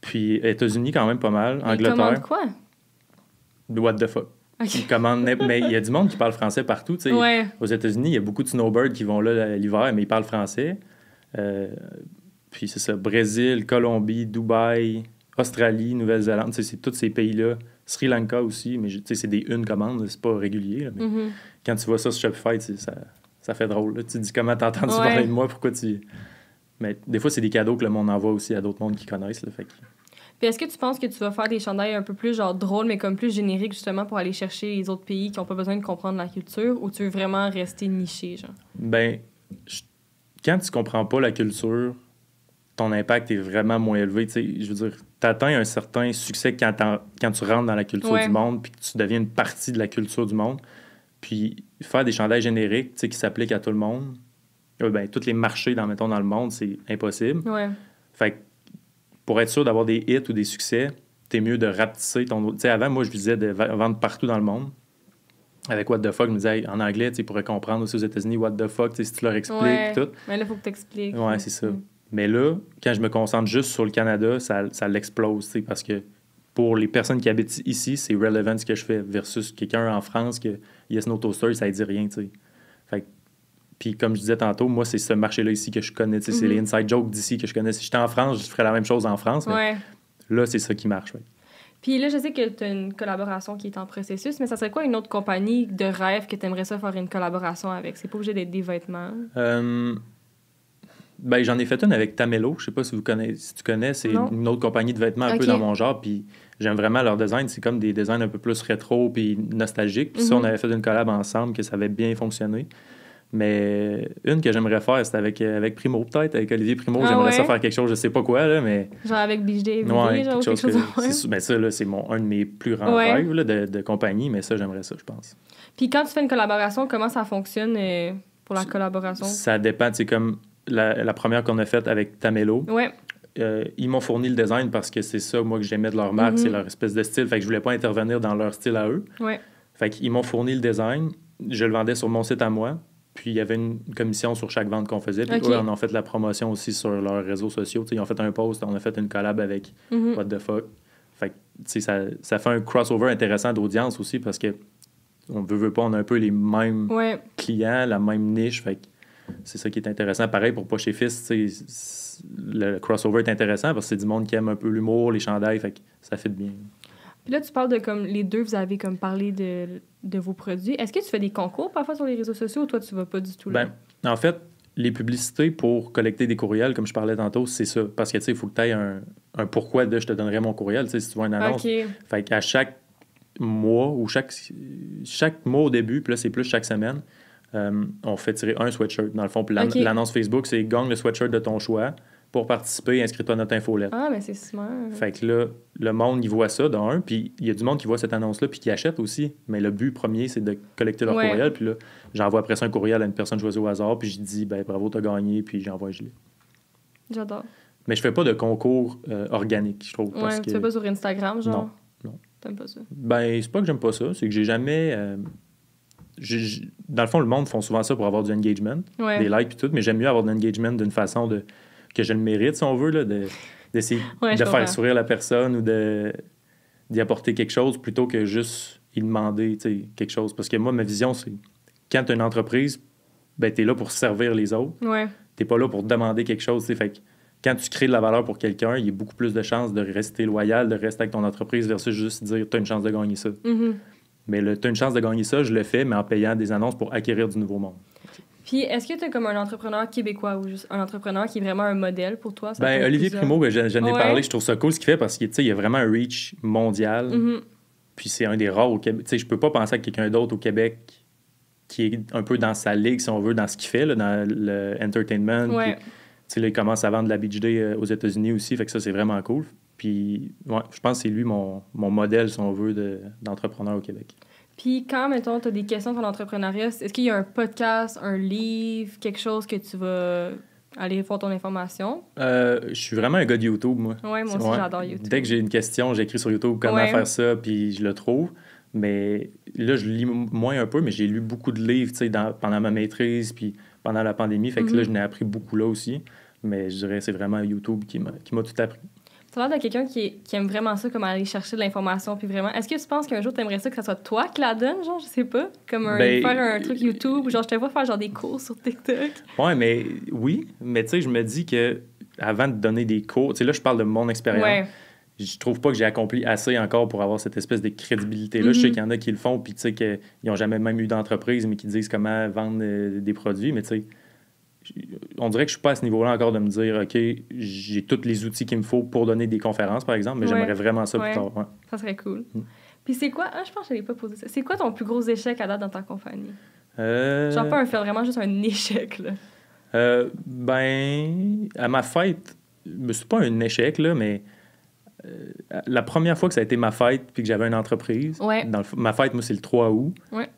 Puis États-Unis, quand même pas mal. Mais Angleterre. quoi? What the fuck? mais il y a du monde qui parle français partout. Aux États-Unis, il y a beaucoup de snowbirds qui vont là l'hiver, mais ils parlent français. Euh, puis c'est ça, Brésil, Colombie, Dubaï, Australie, Nouvelle-Zélande, c'est tous ces pays-là. Sri Lanka aussi, mais c'est des une commande, c'est pas régulier. Mm-hmm. Quand tu vois ça sur Shopify, ça, ça fait drôle. Tu dis comment t'entends entendu parler de moi, pourquoi tu. Mais des fois, c'est des cadeaux que le monde envoie aussi à d'autres mondes qui connaissent. le fait puis est-ce que tu penses que tu vas faire des chandails un peu plus genre drôles, mais comme plus génériques justement pour aller chercher les autres pays qui n'ont pas besoin de comprendre la culture ou tu veux vraiment rester niché, genre? Ben, quand tu comprends pas la culture, ton impact est vraiment moins élevé. je veux dire, tu un certain succès quand, quand, tu rentres dans la culture du monde puis que tu deviens une partie de la culture du monde. Puis faire des chandails génériques qui s'appliquent à tout le monde, oh, ben, tous les marchés dans, dans le monde, c'est impossible. Ouais. Fait pour être sûr d'avoir des hits ou des succès, t'es mieux de rapetisser ton. Tu sais, avant, moi, je visais de vendre partout dans le monde. Avec What the fuck, je me disais, en anglais, tu pourrais comprendre aussi aux États-Unis, What the fuck, si tu leur expliques tout. Mais là, il faut que tu expliques. Ouais, c'est ça. Mm. Mais là, quand je me concentre juste sur le Canada, ça, l'explose, tu sais, parce que pour les personnes qui habitent ici, c'est relevant ce que je fais, versus quelqu'un en France que Yes No Toaster, ça ne dit rien, tu sais. Fait puis comme je disais tantôt, moi, c'est ce marché-là ici que je connais. C'est les mhm. inside jokes d'ici que je connais. Si j'étais en France, je ferais la même chose en France. là, c'est ça qui marche. Puis là, je sais que tu as une collaboration qui est en processus, mais ça serait quoi une autre compagnie de rêve que tu aimerais ça faire une collaboration avec? C'est pas obligé d'être des vêtements. Euh, ben, j'en ai fait une avec Tamelo. Je sais pas si, vous connaissez, si tu connais. C'est une autre compagnie de vêtements un peu dans mon genre. Puis j'aime vraiment leur design. C'est comme des designs un peu plus rétro puis nostalgiques. Puis ça, mhm. on avait fait une collab ensemble que ça avait bien fonctionné. Mais une que j'aimerais faire, c'est avec, euh, avec Primo, peut-être, avec Olivier Primo. Ah j'aimerais ça faire quelque chose, je sais pas quoi, là, mais. Genre avec BJ ouais, quelque, chose. mais ben, ça, c'est mon, un de mes plus grands rêves de, compagnie, mais ça, j'aimerais ça, je pense. Puis quand tu fais une collaboration, comment ça fonctionne euh, pour la collaboration? Ça dépend, c'est comme la, première qu'on a faite avec Tamelo. Ouais. Euh, ils m'ont fourni le design parce que c'est ça, moi, que j'aimais de leur marque, c'est mhm. leur espèce de style. Fait que je voulais pas intervenir dans leur style à eux. Ouais. Fait qu'ils m'ont fourni le design. Je le vendais sur mon site à moi. Puis il y avait une commission sur chaque vente qu'on faisait. Puis on a fait la promotion aussi sur leurs réseaux sociaux. ils ont fait un post, on a fait une collab avec mm-hmm. What the fuck. ça, fait un crossover intéressant d'audience aussi parce que on veut, pas, on a un peu les mêmes clients, la même niche. Fait c'est ça qui est intéressant. Pareil pour Poche et Fils, le crossover est intéressant parce que c'est du monde qui aime un peu l'humour, les chandails. Fait ça fait de bien. Puis là, tu parles de comme les deux, vous avez comme parlé de, vos produits. Est-ce que tu fais des concours parfois sur les réseaux sociaux ou toi, tu vas pas du tout là? Ben, en fait, les publicités pour collecter des courriels, comme je parlais tantôt, c'est ça. Parce que, tu sais, il faut que tu aies un, pourquoi de je te donnerai mon courriel, tu sais, si tu vois une annonce. Fait qu'à chaque mois ou chaque, chaque mois au début, puis là, c'est plus chaque semaine, euh, on fait tirer un sweatshirt. Dans le fond, puis l'annonce Facebook, c'est gagne le sweatshirt de ton choix pour participer, inscris-toi à notre infolette. Ah, mais c'est smart. Fait que là, le monde, il voit ça d'un, puis il y a du monde qui voit cette annonce-là, puis qui achète aussi. Mais le but premier, c'est de collecter leur courriel, puis là, j'envoie après ça un courriel à une personne choisie au hasard, puis je dis, ben bravo, t'as gagné, puis j'envoie je gilet. J'adore. Mais je fais pas de concours euh, organique, je trouve. Ouais, tu fais pas sur Instagram, genre? Non, non. T'aimes pas ça? Ben, c'est pas que j'aime pas ça, c'est que j'ai jamais... Euh, dans le fond, le monde font souvent ça pour avoir du engagement, des likes et tout, mais j'aime mieux avoir de l'engagement d'une façon de que je le mérite, si on veut, là, d'essayer de faire sourire la personne ou de, d'y apporter quelque chose plutôt que juste y demander quelque chose. Parce que moi, ma vision, c'est quand tu as une entreprise, ben, tu es là pour servir les autres. Ouais. Tu pas là pour demander quelque chose. Fait quand tu crées de la valeur pour quelqu'un, il y a beaucoup plus de chances de rester loyal, de rester avec ton entreprise versus juste dire tu as une chance de gagner ça. Mm-hmm. Mais tu as une chance de gagner ça, je le fais, mais en payant des annonces pour acquérir du nouveau monde. Puis, est-ce que tu es comme un entrepreneur québécois ou juste un entrepreneur qui est vraiment un modèle pour toi? Ben, Olivier Primo, j'en ai parlé, je trouve ça cool ce qu'il fait parce qu'il y a vraiment un reach mondial. Mm-hmm. Puis, c'est un des rares au Québec. Je peux pas penser à quelqu'un d'autre au Québec qui est un peu dans sa ligue, si on veut, dans ce qu'il fait, là, dans le il commence à vendre de la Beach Day euh, aux États-Unis aussi, fait que ça, c'est vraiment cool. Puis, je pense que c'est lui mon, modèle, si on veut, d'entrepreneur au Québec. Puis quand, mettons, tu as des questions sur l'entrepreneuriat, est-ce qu'il y a un podcast, un livre, quelque chose que tu vas aller faire ton information? Euh, je suis vraiment un gars de YouTube, moi. Oui, moi aussi, j'adore YouTube. Dès que j'ai une question, j'écris sur YouTube comment faire ça, puis je le trouve. Mais là, je lis moins un peu, mais j'ai lu beaucoup de livres pendant ma maîtrise, puis pendant la pandémie. Fait que là, mm-hmm. je n'ai appris beaucoup là aussi. Mais je dirais c'est vraiment YouTube qui m'a tout appris. Tu parles de quelqu'un qui, aime vraiment ça, comme aller chercher de l'information, puis vraiment. Est-ce que tu penses qu'un jour, tu aimerais ça que ce soit toi qui la donne, genre, je sais pas, comme ben, faire un truc YouTube, genre, je te vois faire genre des cours sur TikTok? Ouais, mais oui, mais tu sais, je me dis que avant de donner des cours, tu sais, là, je parle de mon expérience. Je trouve pas que j'ai accompli assez encore pour avoir cette espèce de crédibilité-là. Je sais mm-hmm. qu'il y en a qui le font, puis tu sais, qu'ils n'ont jamais même eu d'entreprise, mais qui disent comment vendre euh, des produits, mais tu sais on dirait que je suis pas à ce niveau-là encore de me dire, OK, j'ai tous les outils qu'il me faut pour donner des conférences, par exemple, mais j'aimerais vraiment ça plus tard. Ça serait cool. Mm. Puis c'est quoi, ah, je pense que je n'allais pas posé ça, c'est quoi ton plus gros échec à date dans ta compagnie? Euh... Genre pas un fait, vraiment juste un échec, là. Euh, ben, à ma fête, n'est pas un échec, là, mais euh, la première fois que ça a été ma fête, puis que j'avais une entreprise, dans ma fête, moi, c'est le 3 août.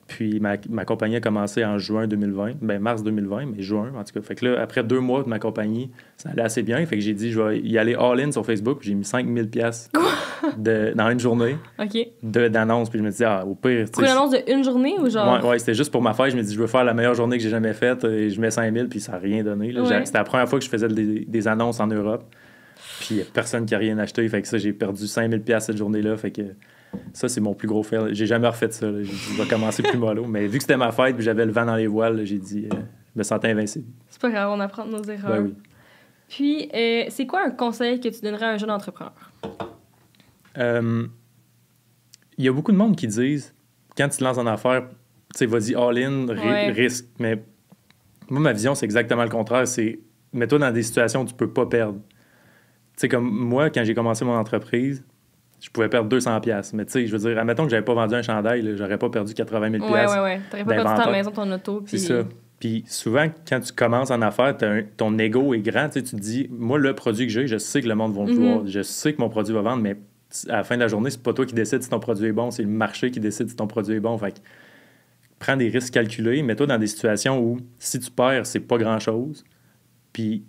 Puis ma, compagnie a commencé en juin 2020, ben mars 2020, mais juin, en tout cas. Fait que là, après deux mois de ma compagnie, ça allait assez bien. Fait que j'ai dit, je vais y aller all-in sur Facebook. J'ai mis 5000 pièces dans une journée d'annonces. d'annonce. Puis je me dis, ah, au pire. Pour annonce de une journée ou genre? Ouais, c'était juste pour ma fête. Je me dis, je veux faire la meilleure journée que j'ai jamais faite. Euh, et je mets 5000, puis ça n'a rien donné. C'était la première fois que je faisais des, des annonces en Europe. Puis personne qui a rien acheté. Fait que ça, j'ai perdu 5000$ cette journée-là. Fait que ça, c'est mon plus gros fail. J'ai jamais refait ça. je vais commencer plus mollo. Mais vu que c'était ma fête, que j'avais le vent dans les voiles, j'ai dit, euh, je me sentais invincible. C'est pas grave, on apprend de nos erreurs. Ben oui. Puis, euh, c'est quoi un conseil que tu donnerais à un jeune entrepreneur? Il euh, y a beaucoup de monde qui disent, quand tu te lances en affaire, tu sais, vas-y all-in, risque. Mais moi, ma vision, c'est exactement le contraire. C'est mets-toi dans des situations où tu peux pas perdre sais, comme moi, quand j'ai commencé mon entreprise, je pouvais perdre 200 pièces mais tu sais je veux dire admettons que j'avais pas vendu un chandail j'aurais pas perdu 80 000 pièces ouais ouais ouais t'aurais pas perdu ta maison ton auto c'est ça puis souvent quand tu commences en affaires ton ego est grand tu te dis moi le produit que j'ai je sais que le monde va le voir, mhm. je sais que mon produit va vendre mais à la fin de la journée c'est pas toi qui décides si ton produit est bon c'est le marché qui décide si ton produit est bon fait que, prends des risques calculés mets-toi dans des situations où si tu perds c'est pas grand chose puis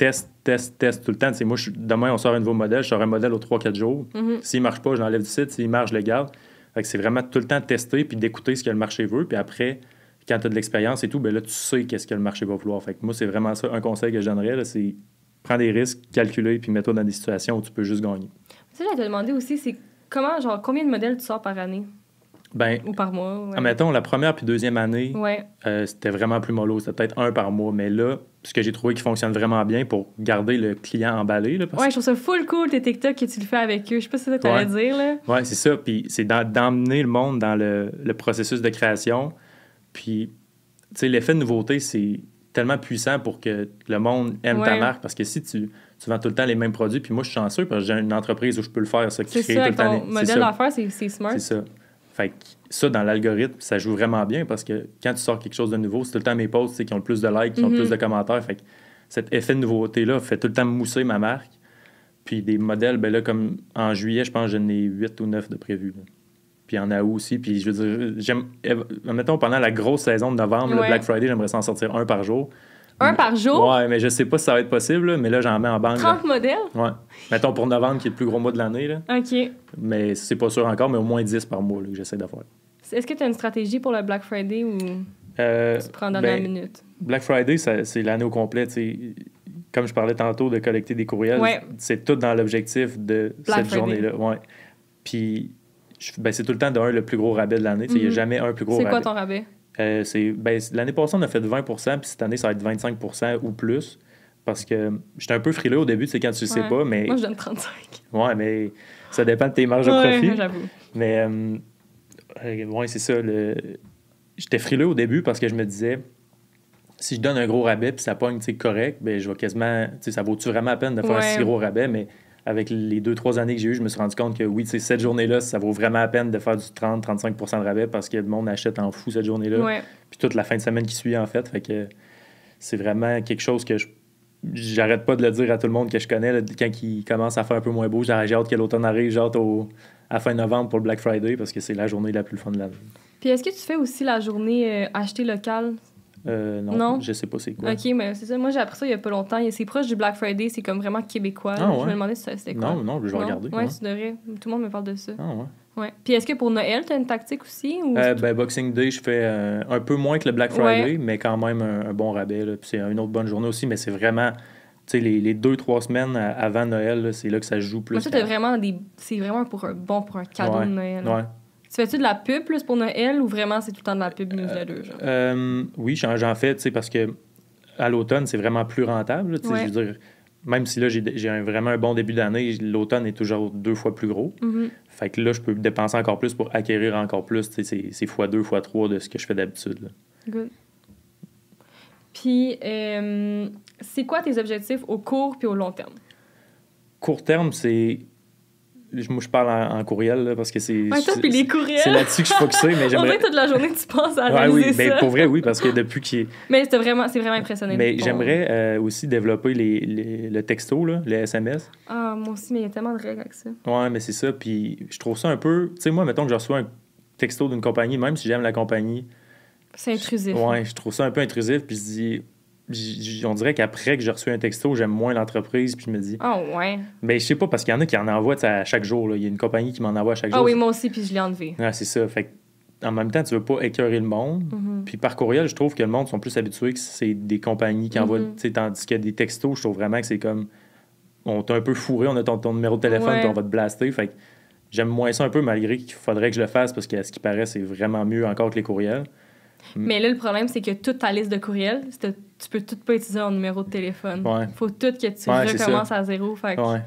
test, test, test tout le temps. moi, demain, on sort un nouveau modèle, je sors un modèle aux 3-4 jours. Mm-hmm. S'il ne marche pas, je l'enlève du site. S'il marche, je le garde. c'est vraiment tout le temps de tester puis d'écouter ce que le marché veut. Puis après, quand tu as de l'expérience et tout, ben là, tu sais qu'est-ce que le marché va vouloir. Fait que moi, c'est vraiment ça. Un conseil que je donnerais, c'est prends des risques, calculer, puis mets-toi dans des situations où tu peux juste gagner. Tu je te demander aussi, c'est comment, genre, combien de modèles tu sors par année? Ben, Ou par mois. en mettons la première puis deuxième année, euh, c'était vraiment plus mollo. C'était peut-être un par mois. Mais là, ce que j'ai trouvé qui fonctionne vraiment bien pour garder le client emballé. Là, Ouais, je trouve ça full cool tes TikTok que tu le fais avec eux. Je sais pas si ça t'allais dire. Là. Ouais, c'est ça. Puis c'est d'emmener le monde dans le, processus de création. Puis, tu sais, l'effet de nouveauté, c'est tellement puissant pour que le monde aime ta marque. Parce que si tu tu vends tout le temps les mêmes produits. Puis moi, je suis chanceux parce que j'ai une entreprise où je peux le faire, ça, tout le modèle d'affaires, c'est smart. C'est ça. Fait ça, dans l'algorithme, ça joue vraiment bien parce que quand tu sors quelque chose de nouveau, c'est tout le temps mes posts qui ont le plus de likes, qui ont le plus mhm. de commentaires. Fait que cet effet de nouveauté-là fait tout le temps mousser ma marque. Puis des modèles, ben là, comme en juillet, je pense que j'en ai 8 ou 9 de prévus. Puis en août aussi. Puis je veux dire, j'aime. Eh, mettons, pendant la grosse saison de novembre, le Black Friday, j'aimerais s'en sortir un par jour. Un par jour? Ouais, mais je sais pas si ça va être possible, mais là, j'en mets en banque. 30 modèles? Ouais. Mettons pour novembre, qui est le plus gros mois de l'année. OK. Mais c'est pas sûr encore, mais au moins 10 par mois que j'essaie de faire. Est-ce que tu as une stratégie pour le Black Friday ou euh, tu prends dans la ben, minute? Black Friday, c'est l'année au complet. Comme je parlais tantôt de collecter des courriels, c'est tout dans l'objectif de cette journée-là. Ouais. Puis, ben, c'est tout le temps d'un, le plus gros rabais de l'année. Il n'y a mm-hmm. jamais un plus gros rabais. C'est quoi ton rabais? Euh, ben, L'année passée, on a fait 20 puis cette année, ça va être 25 ou plus. Parce que j'étais un peu frileux au début, c'est quand tu sais pas, mais... Moi, je donne 35. Ouais, mais ça dépend de tes marges de profit. j'avoue. Mais, euh, ouais, c'est ça. Le... J'étais frileux au début parce que je me disais, si je donne un gros rabais puis ça pogne, tu sais, correct, ben je vais quasiment... Tu sais, ça vaut-tu vraiment la peine de faire un si gros rabais? Mais avec les deux, trois années que j'ai eues, je me suis rendu compte que oui, cette journée-là, ça vaut vraiment la peine de faire du 30-35 de rabais parce que le monde achète en fou cette journée-là. Puis toute la fin de semaine qui suit, en fait. Fait que c'est vraiment quelque chose que je j'arrête pas de le dire à tout le monde que je connais quand il commence à faire un peu moins beau. J'ai hâte que l'automne arrive, j'ai au, à fin novembre pour le Black Friday parce que c'est la journée la plus fun de la vie. Puis est-ce que tu fais aussi la journée euh, acheter local? Euh, non, je sais pas c'est quoi. OK, mais c'est ça. Moi, j'ai appris ça il y a pas longtemps. C'est proche du Black Friday. C'est comme vraiment québécois. Ah, je me demandais si c'était quoi. Non, non, je vais regarder. Oui, c'est vrai Tout le monde me parle de ça. Ah, ouais. Ouais. Puis est-ce que pour Noël, tu as une tactique aussi? Ou... Euh, ben, Boxing Day, je fais euh, un peu moins que le Black Friday, mais quand même un, bon rabais. Là. Puis c'est une autre bonne journée aussi, mais c'est vraiment... Les, les deux, trois semaines avant Noël, c'est là que ça joue plus. vraiment des... c'est vraiment pour un, bon pour un cadeau de Noël. Ouais. Tu fais-tu de la pub plus pour Noël ou vraiment c'est tout le temps de la pub deux euh, oui, j'en fais, tu sais, parce que à l'automne, c'est vraiment plus rentable. même si là, j'ai vraiment un bon début d'année, l'automne est toujours deux fois plus gros. Mm-hmm. Fait que là, je peux dépenser encore plus pour acquérir encore plus. C'est fois deux, fois trois de ce que je fais d'habitude. Good. Puis, euh, c'est quoi tes objectifs au court puis au long terme? Court terme, c'est moi, je parle en, courriel parce que c'est. puis les courriels. C'est là-dessus que je suis mais j'aimerais. toute la journée, tu penses à ça ah oui, ben, ça. pour vrai, oui, parce que depuis qu'il. Mais c'est vraiment, c'est vraiment impressionnant. Mais j'aimerais euh, aussi développer les, le texto, là, le SMS. Ah, moi aussi, mais il y a tellement de règles avec ça. Ouais, mais c'est ça. Puis je trouve ça un peu. Tu sais, moi, mettons que je reçois un texto d'une compagnie, même si j'aime la compagnie. C'est intrusif. Ouais, je trouve ça un peu intrusif. Puis je dis, on dirait qu'après que j'ai reçu un texto, j'aime moins l'entreprise, puis je me dis. oh, ouais. Mais ben, je sais pas, parce qu'il y en a qui en envoient à chaque jour. Il y a une compagnie qui m'en envoie chaque ah jour. Ah oui, moi aussi, puis je l'ai enlevé. Ah, c'est ça. en même temps, tu veux pas écœurer le monde. Mm-hmm. Puis par courriel, je trouve que le monde sont plus habitués que c'est des compagnies qui envoient -hmm. envoient. Tandis que des textos, je trouve vraiment que c'est comme. On t'a un peu fourré, on a ton, numéro de téléphone, puis on va te blaster. Fait j'aime moins ça un peu, malgré qu'il faudrait que je le fasse, parce qu'à ce qui paraît, c'est vraiment mieux encore que les courriels. Mais là, le problème, c'est que toute ta liste de courriels, tu peux tout pas utiliser ton numéro de téléphone. Il Faut tout que tu recommences à zéro. Fait que...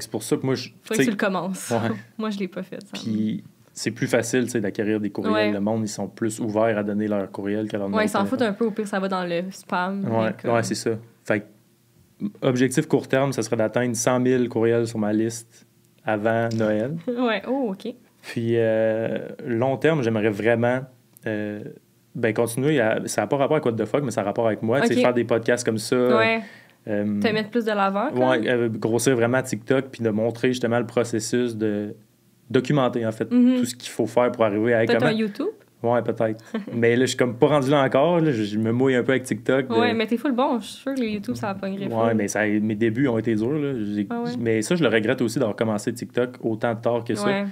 c'est pour ça que moi, je... Faut que tu le commences. moi, je l'ai pas fait. Ça. Puis c'est plus facile, tu sais, d'acquérir des courriels. Le monde, ils sont plus ouverts à donner leurs courriels qu'à leur numéro Ouais, ils s'en foutent un peu. Au pire, ça va dans le spam. Ouais, c'est ça. Fait objectif court terme, ça serait d'atteindre 100 000 courriels sur ma liste avant Noël. ouais, oh, OK. Puis euh, long terme, j'aimerais vraiment euh, ben continuer, ça n'a pas rapport à quoi de fuck, mais ça a rapport avec moi. c'est Faire des podcasts comme ça. Ouais. Euh, Te mettre plus de l'avant. Oui, euh, grossir vraiment TikTok, puis de montrer justement le processus de documenter, en fait, mhm. tout ce qu'il faut faire pour arriver à. Peut-être un YouTube? Oui, peut-être. mais là, je suis comme pas rendu là encore. je me mouille un peu avec TikTok. ouais Oui, mais t'es full bon. Je suis sûr que le YouTube, ça n'a pas griffé. Oui, mais ça, mes débuts ont été durs. Là. Ah mais ça, je le regrette aussi d'avoir commencé TikTok autant tard que ça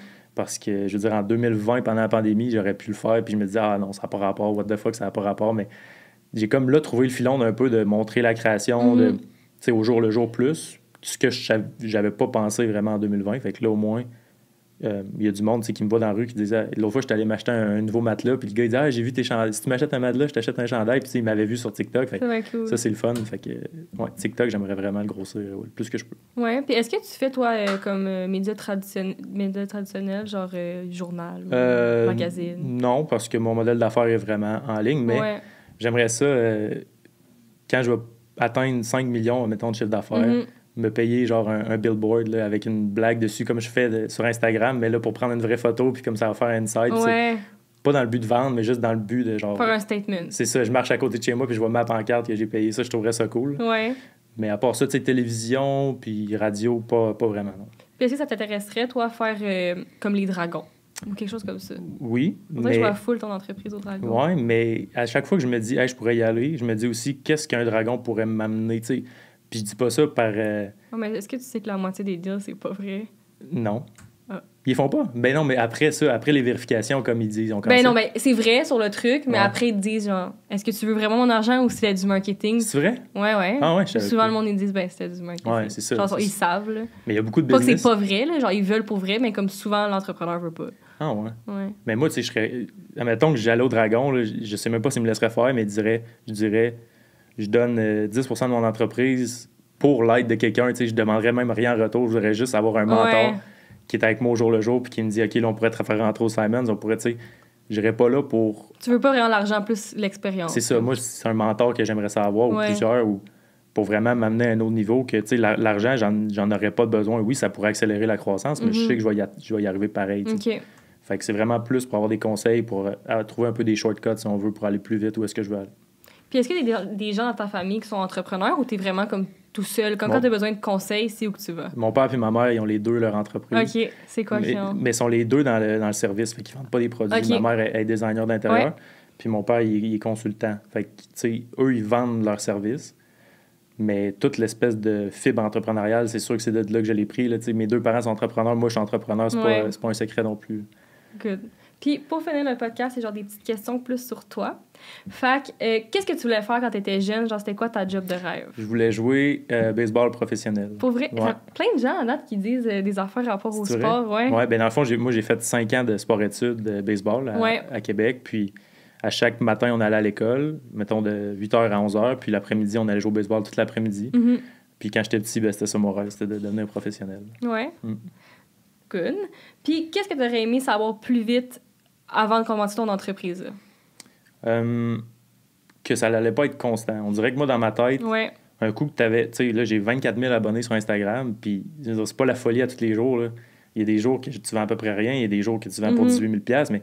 parce que, je veux dire, en 2020, pendant la pandémie, j'aurais pu le faire, puis je me disais, ah non, ça n'a pas rapport, what the fuck, ça n'a pas rapport, mais j'ai comme là trouvé le filon d'un peu de montrer la création, de mm-hmm. au jour le jour plus, ce que j'avais pas pensé vraiment en 2020, fait que là, au moins, euh, il y a du monde qui me voit dans la rue qui disait l'autre fois suis allé m'acheter un, nouveau matelas puis le gars il dit ah, j'ai vu tes chandails si tu m'achètes un matelas je t'achète un chandail puis il m'avait vu sur TikTok ça c'est le fun fait que ouais, TikTok j'aimerais vraiment le grossir le plus que je peux ouais puis est-ce que tu fais toi euh, comme euh, médias média, traditionnel genre journal ou magazine non parce que mon modèle d'affaires est vraiment en ligne mais j'aimerais ça quand je vais atteindre 5 millions mettons de chiffre d'affaires mm-hmm me payer genre un, billboard avec une blague dessus comme je fais sur Instagram, mais là pour prendre une vraie photo puis comme ça va faire un site. Ouais. Pas dans le but de vendre, mais juste dans le but de genre. Faire un statement. C'est ça, je marche à côté de chez moi puis je vois ma pancarte que j'ai payé ça, je trouverais ça cool. Ouais. Mais à part ça, tu sais, télévision puis radio, pas, vraiment. Puis est-ce que ça t'intéresserait, toi, faire euh, comme les dragons? Ou quelque chose comme ça. Oui. mais... je vois full ton entreprise au dragon. Oui, mais à chaque fois que je me dis, hey, je pourrais y aller, je me dis aussi, qu'est-ce qu'un dragon pourrait m'amener? Puis je dis pas ça par. Euh, mais est-ce que tu sais que la moitié des deals, c'est pas vrai? Non. Ah. Ils font pas. Ben non, mais après ça, après les vérifications, comme ils disent. On ben non, mais ben, c'est vrai sur le truc, mais après ils disent genre, est-ce que tu veux vraiment mon argent ou c'est du marketing? C'est vrai? Ouais, ouais. Ah ouais, Souvent le monde ils disent, ben c'était du marketing. Ouais, c'est ça. ils savent, là. Mais il y a beaucoup de business. Pas que c'est pas vrai, là. Genre, ils veulent pour vrai, mais comme souvent l'entrepreneur veut pas. Ah ouais? Ouais. Mais moi, tu sais, je serais. Admettons que j'allais au dragon, là, je sais même pas s'il me laisserait faire, mais je dirais, je dirais je donne 10 euh, de mon entreprise pour l'aide de quelqu'un. Je ne demanderais même rien en retour. Je voudrais juste avoir un mentor qui est avec moi au jour le jour puis qui me dit OK, là, on pourrait te référer entre au Simons. On pourrait, tu sais, pas là pour. Tu veux pas rien l'argent plus l'expérience. C'est ça. Moi, c'est un mentor que j'aimerais savoir ou plusieurs ou pour vraiment m'amener à un autre niveau que, tu sais, l'argent, j'en aurais pas besoin. Oui, ça pourrait accélérer la croissance, mais je mm-hmm. sais que je vais y, arriver pareil. Fait que c'est vraiment plus pour avoir des conseils, pour euh, trouver un peu des shortcuts si on veut, pour aller plus vite où est-ce que je veux aller. Puis est-ce qu'il y a des, gens dans ta famille qui sont entrepreneurs ou tu es vraiment comme tout seul? Comme quand tu as besoin de conseils, c'est où que tu vas? Mon père et ma mère, ils ont les deux leur entreprise. OK, c'est quoi mais, Mais ils sont les deux dans le, dans le service, fait qu'ils vendent pas des produits. Ma mère est designer d'intérieur, puis mon père, il, est consultant. Fait que, tu sais, eux, ils vendent leur service. Mais toute l'espèce de fibre entrepreneuriale, c'est sûr que c'est de là que je l'ai pris. Là, mes deux parents sont entrepreneurs, moi je suis entrepreneur, c'est n'est pas, pas un secret non plus. Good. Puis pour finir le podcast, c'est genre des petites questions plus sur toi. Fac, euh, qu'est-ce que tu voulais faire quand tu étais jeune? Genre, c'était quoi ta job de rêve? Je voulais jouer au euh, baseball professionnel. Pour vrai, plein de gens en date qui disent euh, des affaires rapport au sport, ouais. Ouais, ben dans le fond, moi j'ai fait cinq ans de sport-études de baseball à, Québec. Puis à chaque matin, on allait à l'école, mettons de 8h à 11h. Puis l'après-midi, on allait jouer au baseball toute l'après-midi. Mm-hmm. Puis quand j'étais petit, ben, c'était ça mon rêve, c'était de devenir professionnel. Ouais. Cool. Mm. Puis qu'est-ce que tu aurais aimé savoir plus vite avant de commencer ton entreprise? Euh, que ça n'allait pas être constant. On dirait que moi, dans ma tête, un coup que tu avais, tu sais, là, j'ai 24 000 abonnés sur Instagram, puis c'est pas la folie à tous les jours. Il y a des jours que tu vends à peu près rien, il y a des jours que tu vends pour 18 mhm. 000 mais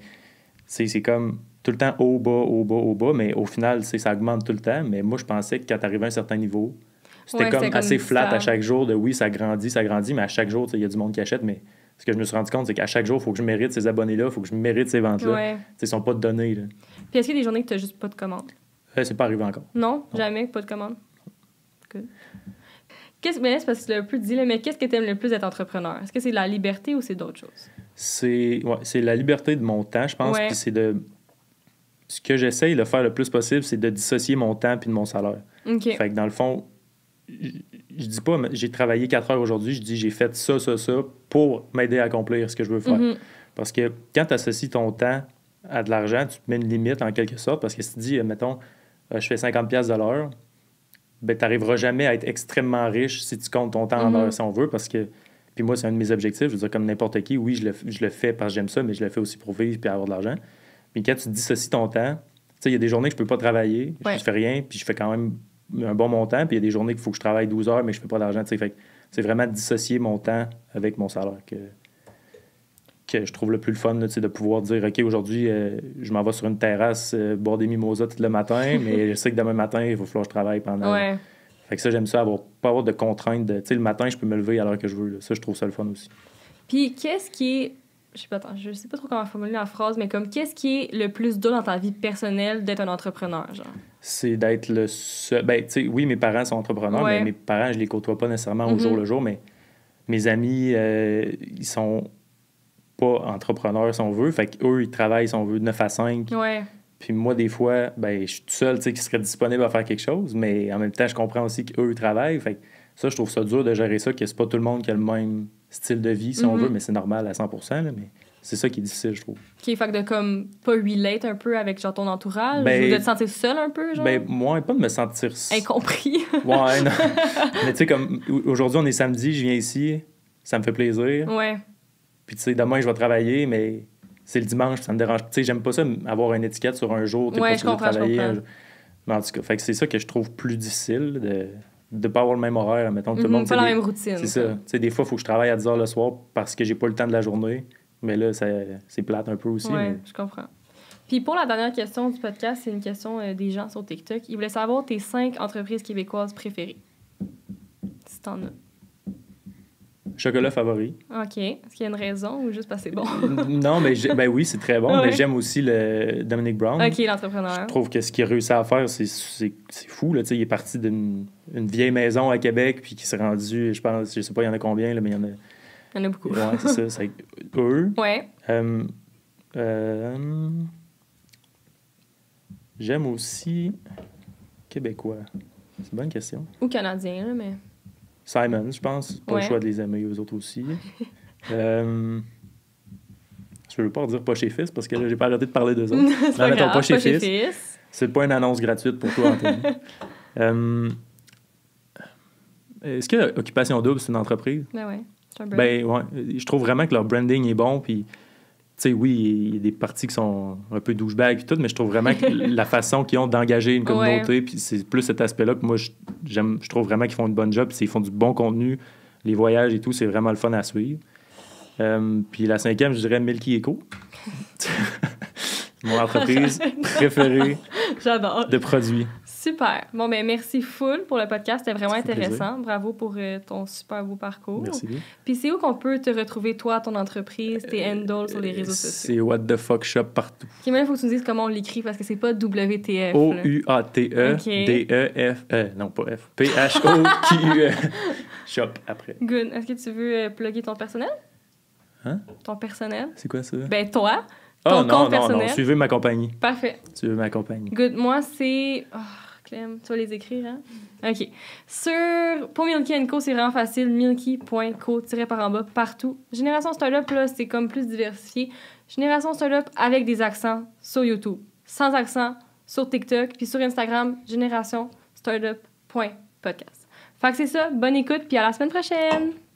c'est comme tout le temps au bas, au bas, au bas, mais au final, ça augmente tout le temps. Mais moi, je pensais que quand tu arrivais à un certain niveau, c'était comme, assez flat à chaque jour de oui, ça grandit, ça grandit, mais à chaque jour, il y a du monde qui achète, mais ce que je me suis rendu compte, c'est qu'à chaque jour, il faut que je mérite ces abonnés-là, il faut que je mérite ces ventes-là. Ouais. Ils ne sont pas donnés. Là. Puis est-ce qu'il y a des journées que tu n'as juste pas de commandes? Ce euh, c'est pas arrivé encore. Non, jamais, pas de commandes? Qu'est-ce, mais c'est parce que tu l'as un peu dit, mais qu'est-ce que tu aimes le plus d'être entrepreneur? Est-ce que c'est la liberté ou c'est d'autres choses? C'est, ouais, c'est la liberté de mon temps, je pense. Puis c'est de. Ce que j'essaye de faire le plus possible, c'est de dissocier mon temps puis de mon salaire. OK. Fait que dans le fond, je dis pas, j'ai travaillé quatre heures aujourd'hui, je dis, j'ai fait ça, ça, ça pour m'aider à accomplir ce que je veux faire. Mhm. Parce que quand tu associes ton temps à de l'argent, tu te mets une limite en quelque sorte, parce que si tu dis, mettons, euh, je fais 50$ de l'heure, ben, tu n'arriveras jamais à être extrêmement riche si tu comptes ton temps en mhm. heure, si on veut, parce que. Puis moi, c'est un de mes objectifs. Je veux dire, comme n'importe qui, oui, je le, fais parce que j'aime ça, mais je le fais aussi pour vivre et avoir de l'argent. Mais quand tu dissocies ton temps, tu sais, il y a des journées que je peux pas travailler, je ne fais rien, puis je fais quand même un bon montant, puis il y a des journées qu'il faut que je travaille 12 heures, mais je ne fais pas d'argent. C'est vraiment dissocier mon temps avec mon salaire que, que je trouve le plus le fun, là, de pouvoir dire OK, aujourd'hui, euh, je m'en vais sur une terrasse, euh, boire des mimosas le matin, mais je sais que demain matin, il va falloir que je travaille pendant. Ouais. Fait que ça, j'aime ça, avoir, pas avoir de contraintes. De, le matin, je peux me lever à l'heure que je veux. Ça, je trouve ça le fun aussi. Puis, qu'est-ce qui est. Je sais pas, attends, je sais pas trop comment formuler la phrase, mais comme qu'est-ce qui est le plus dur dans ta vie personnelle d'être un entrepreneur, genre? c'est d'être le seul. Ben, tu sais, oui, mes parents sont entrepreneurs, mais mes parents, je les côtoie pas nécessairement au mm-hmm. jour le jour, mais mes amis, euh, ils sont pas entrepreneurs si on veut. Fait eux ils travaillent si on veut de 9 à 5. Puis moi, des fois, ben, je suis tout seul, tu sais, qui serait disponible à faire quelque chose, mais en même temps, je comprends aussi qu'eux, ils travaillent. Fait ça, je trouve ça dur de gérer ça, que c'est pas tout le monde qui a le même style de vie, si on mm-hmm. veut, mais c'est normal à 100 mais c'est ça qui est difficile, je trouve. Qui est fait de comme pas relate un peu avec genre ton entourage ben, ou de te sentir seul un peu, genre. Ben moi, pas de me sentir incompris. ouais, non. Mais tu sais comme aujourd'hui on est samedi, je viens ici, ça me fait plaisir. Ouais. Puis tu sais demain je vais travailler, mais c'est le dimanche, ça me dérange. Tu sais j'aime pas ça avoir une étiquette sur un jour, t'es ouais, je comprends travailler. mais en tout cas, fait c'est ça que je trouve plus difficile de de pas avoir le même horaire, mettons, tout le mm-hmm, monde. Pas la même routine. C'est ça. Tu sais, des fois, il faut que je travaille à 10 heures le soir parce que j'ai pas le temps de la journée. Mais là, c'est plate un peu aussi. Oui, je comprends. Puis pour la dernière question du podcast, c'est une question euh, des gens sur TikTok. Ils voulaient savoir tes cinq entreprises québécoises préférées. Si t'en as. Chocolat favori. OK. Est-ce qu'il y a une raison ou juste parce que c'est bon? Euh, non, mais ben oui, c'est très bon. Mais j'aime aussi le Dominic Brown. OK, l'entrepreneur. Je trouve que ce qu'il a réussi à faire, c'est fou. Là. Il est parti d'une vieille maison à Québec, puis qui s'est rendu, je pense, je sais pas, il y en a combien, là, mais il y en a il y en a beaucoup. Ouais, c'est ça. C'est eux. Ouais. Hum, euh, j'aime aussi québécois. C'est une bonne question. Ou canadien, là, mais. Simon, je pense. Pas le choix de les aimer, eux autres aussi. euh, je veux pas dire pas chez fils parce que j'ai pas arrêté de parler d'eux autres. c'est pas, grave, pas chez fils. Ce C'est pas une annonce gratuite pour toi, Anthony. Hum, est-ce que Occupation Double, c'est une entreprise? Ben ouais. Ben, ouais, je trouve vraiment que leur branding est bon. Puis, tu sais, oui, il y a des parties qui sont un peu douchebags et tout, mais je trouve vraiment que la façon qu'ils ont d'engager une communauté, puis c'est plus cet aspect-là que moi, j'aime, je trouve vraiment qu'ils font une bonne job. Puis, ils font du bon contenu, les voyages et tout, c'est vraiment le fun à suivre. Euh, puis la cinquième, je dirais Milky Echo. Mon entreprise préférée de produits. Super. Bon, ben merci full pour le podcast. C'était vraiment intéressant. Bravo pour euh, ton super beau parcours. Merci Puis c'est où qu'on peut te retrouver, toi, ton entreprise, tes euh, handles sur les euh, réseaux sociaux? C'est What the Fuck Shop partout. Puis même, il faut que tu nous dises comment on l'écrit parce que c'est pas WTF. O-U-A-T-E-D-E-F. e non, pas F. p h o q e Shop après. Good. Est-ce que tu veux plugger ton personnel? Hein? Ton personnel? C'est quoi ça? Ben, toi. Oh, ton oh, non, compte non, non. Suivez ma compagnie. Parfait. Suivez ma compagnie. Good. Moi, c'est. Oh, Clem. Tu vas les écrire, hein? OK. Sur, pour Milky Co, c'est vraiment facile. Milky.co, tiré par en bas, partout. Génération Startup, là, c'est comme plus diversifié. Génération Startup avec des accents sur YouTube. Sans accent sur TikTok. Puis sur Instagram, génération startup.podcast. Fait que c'est ça. Bonne écoute, puis à la semaine prochaine!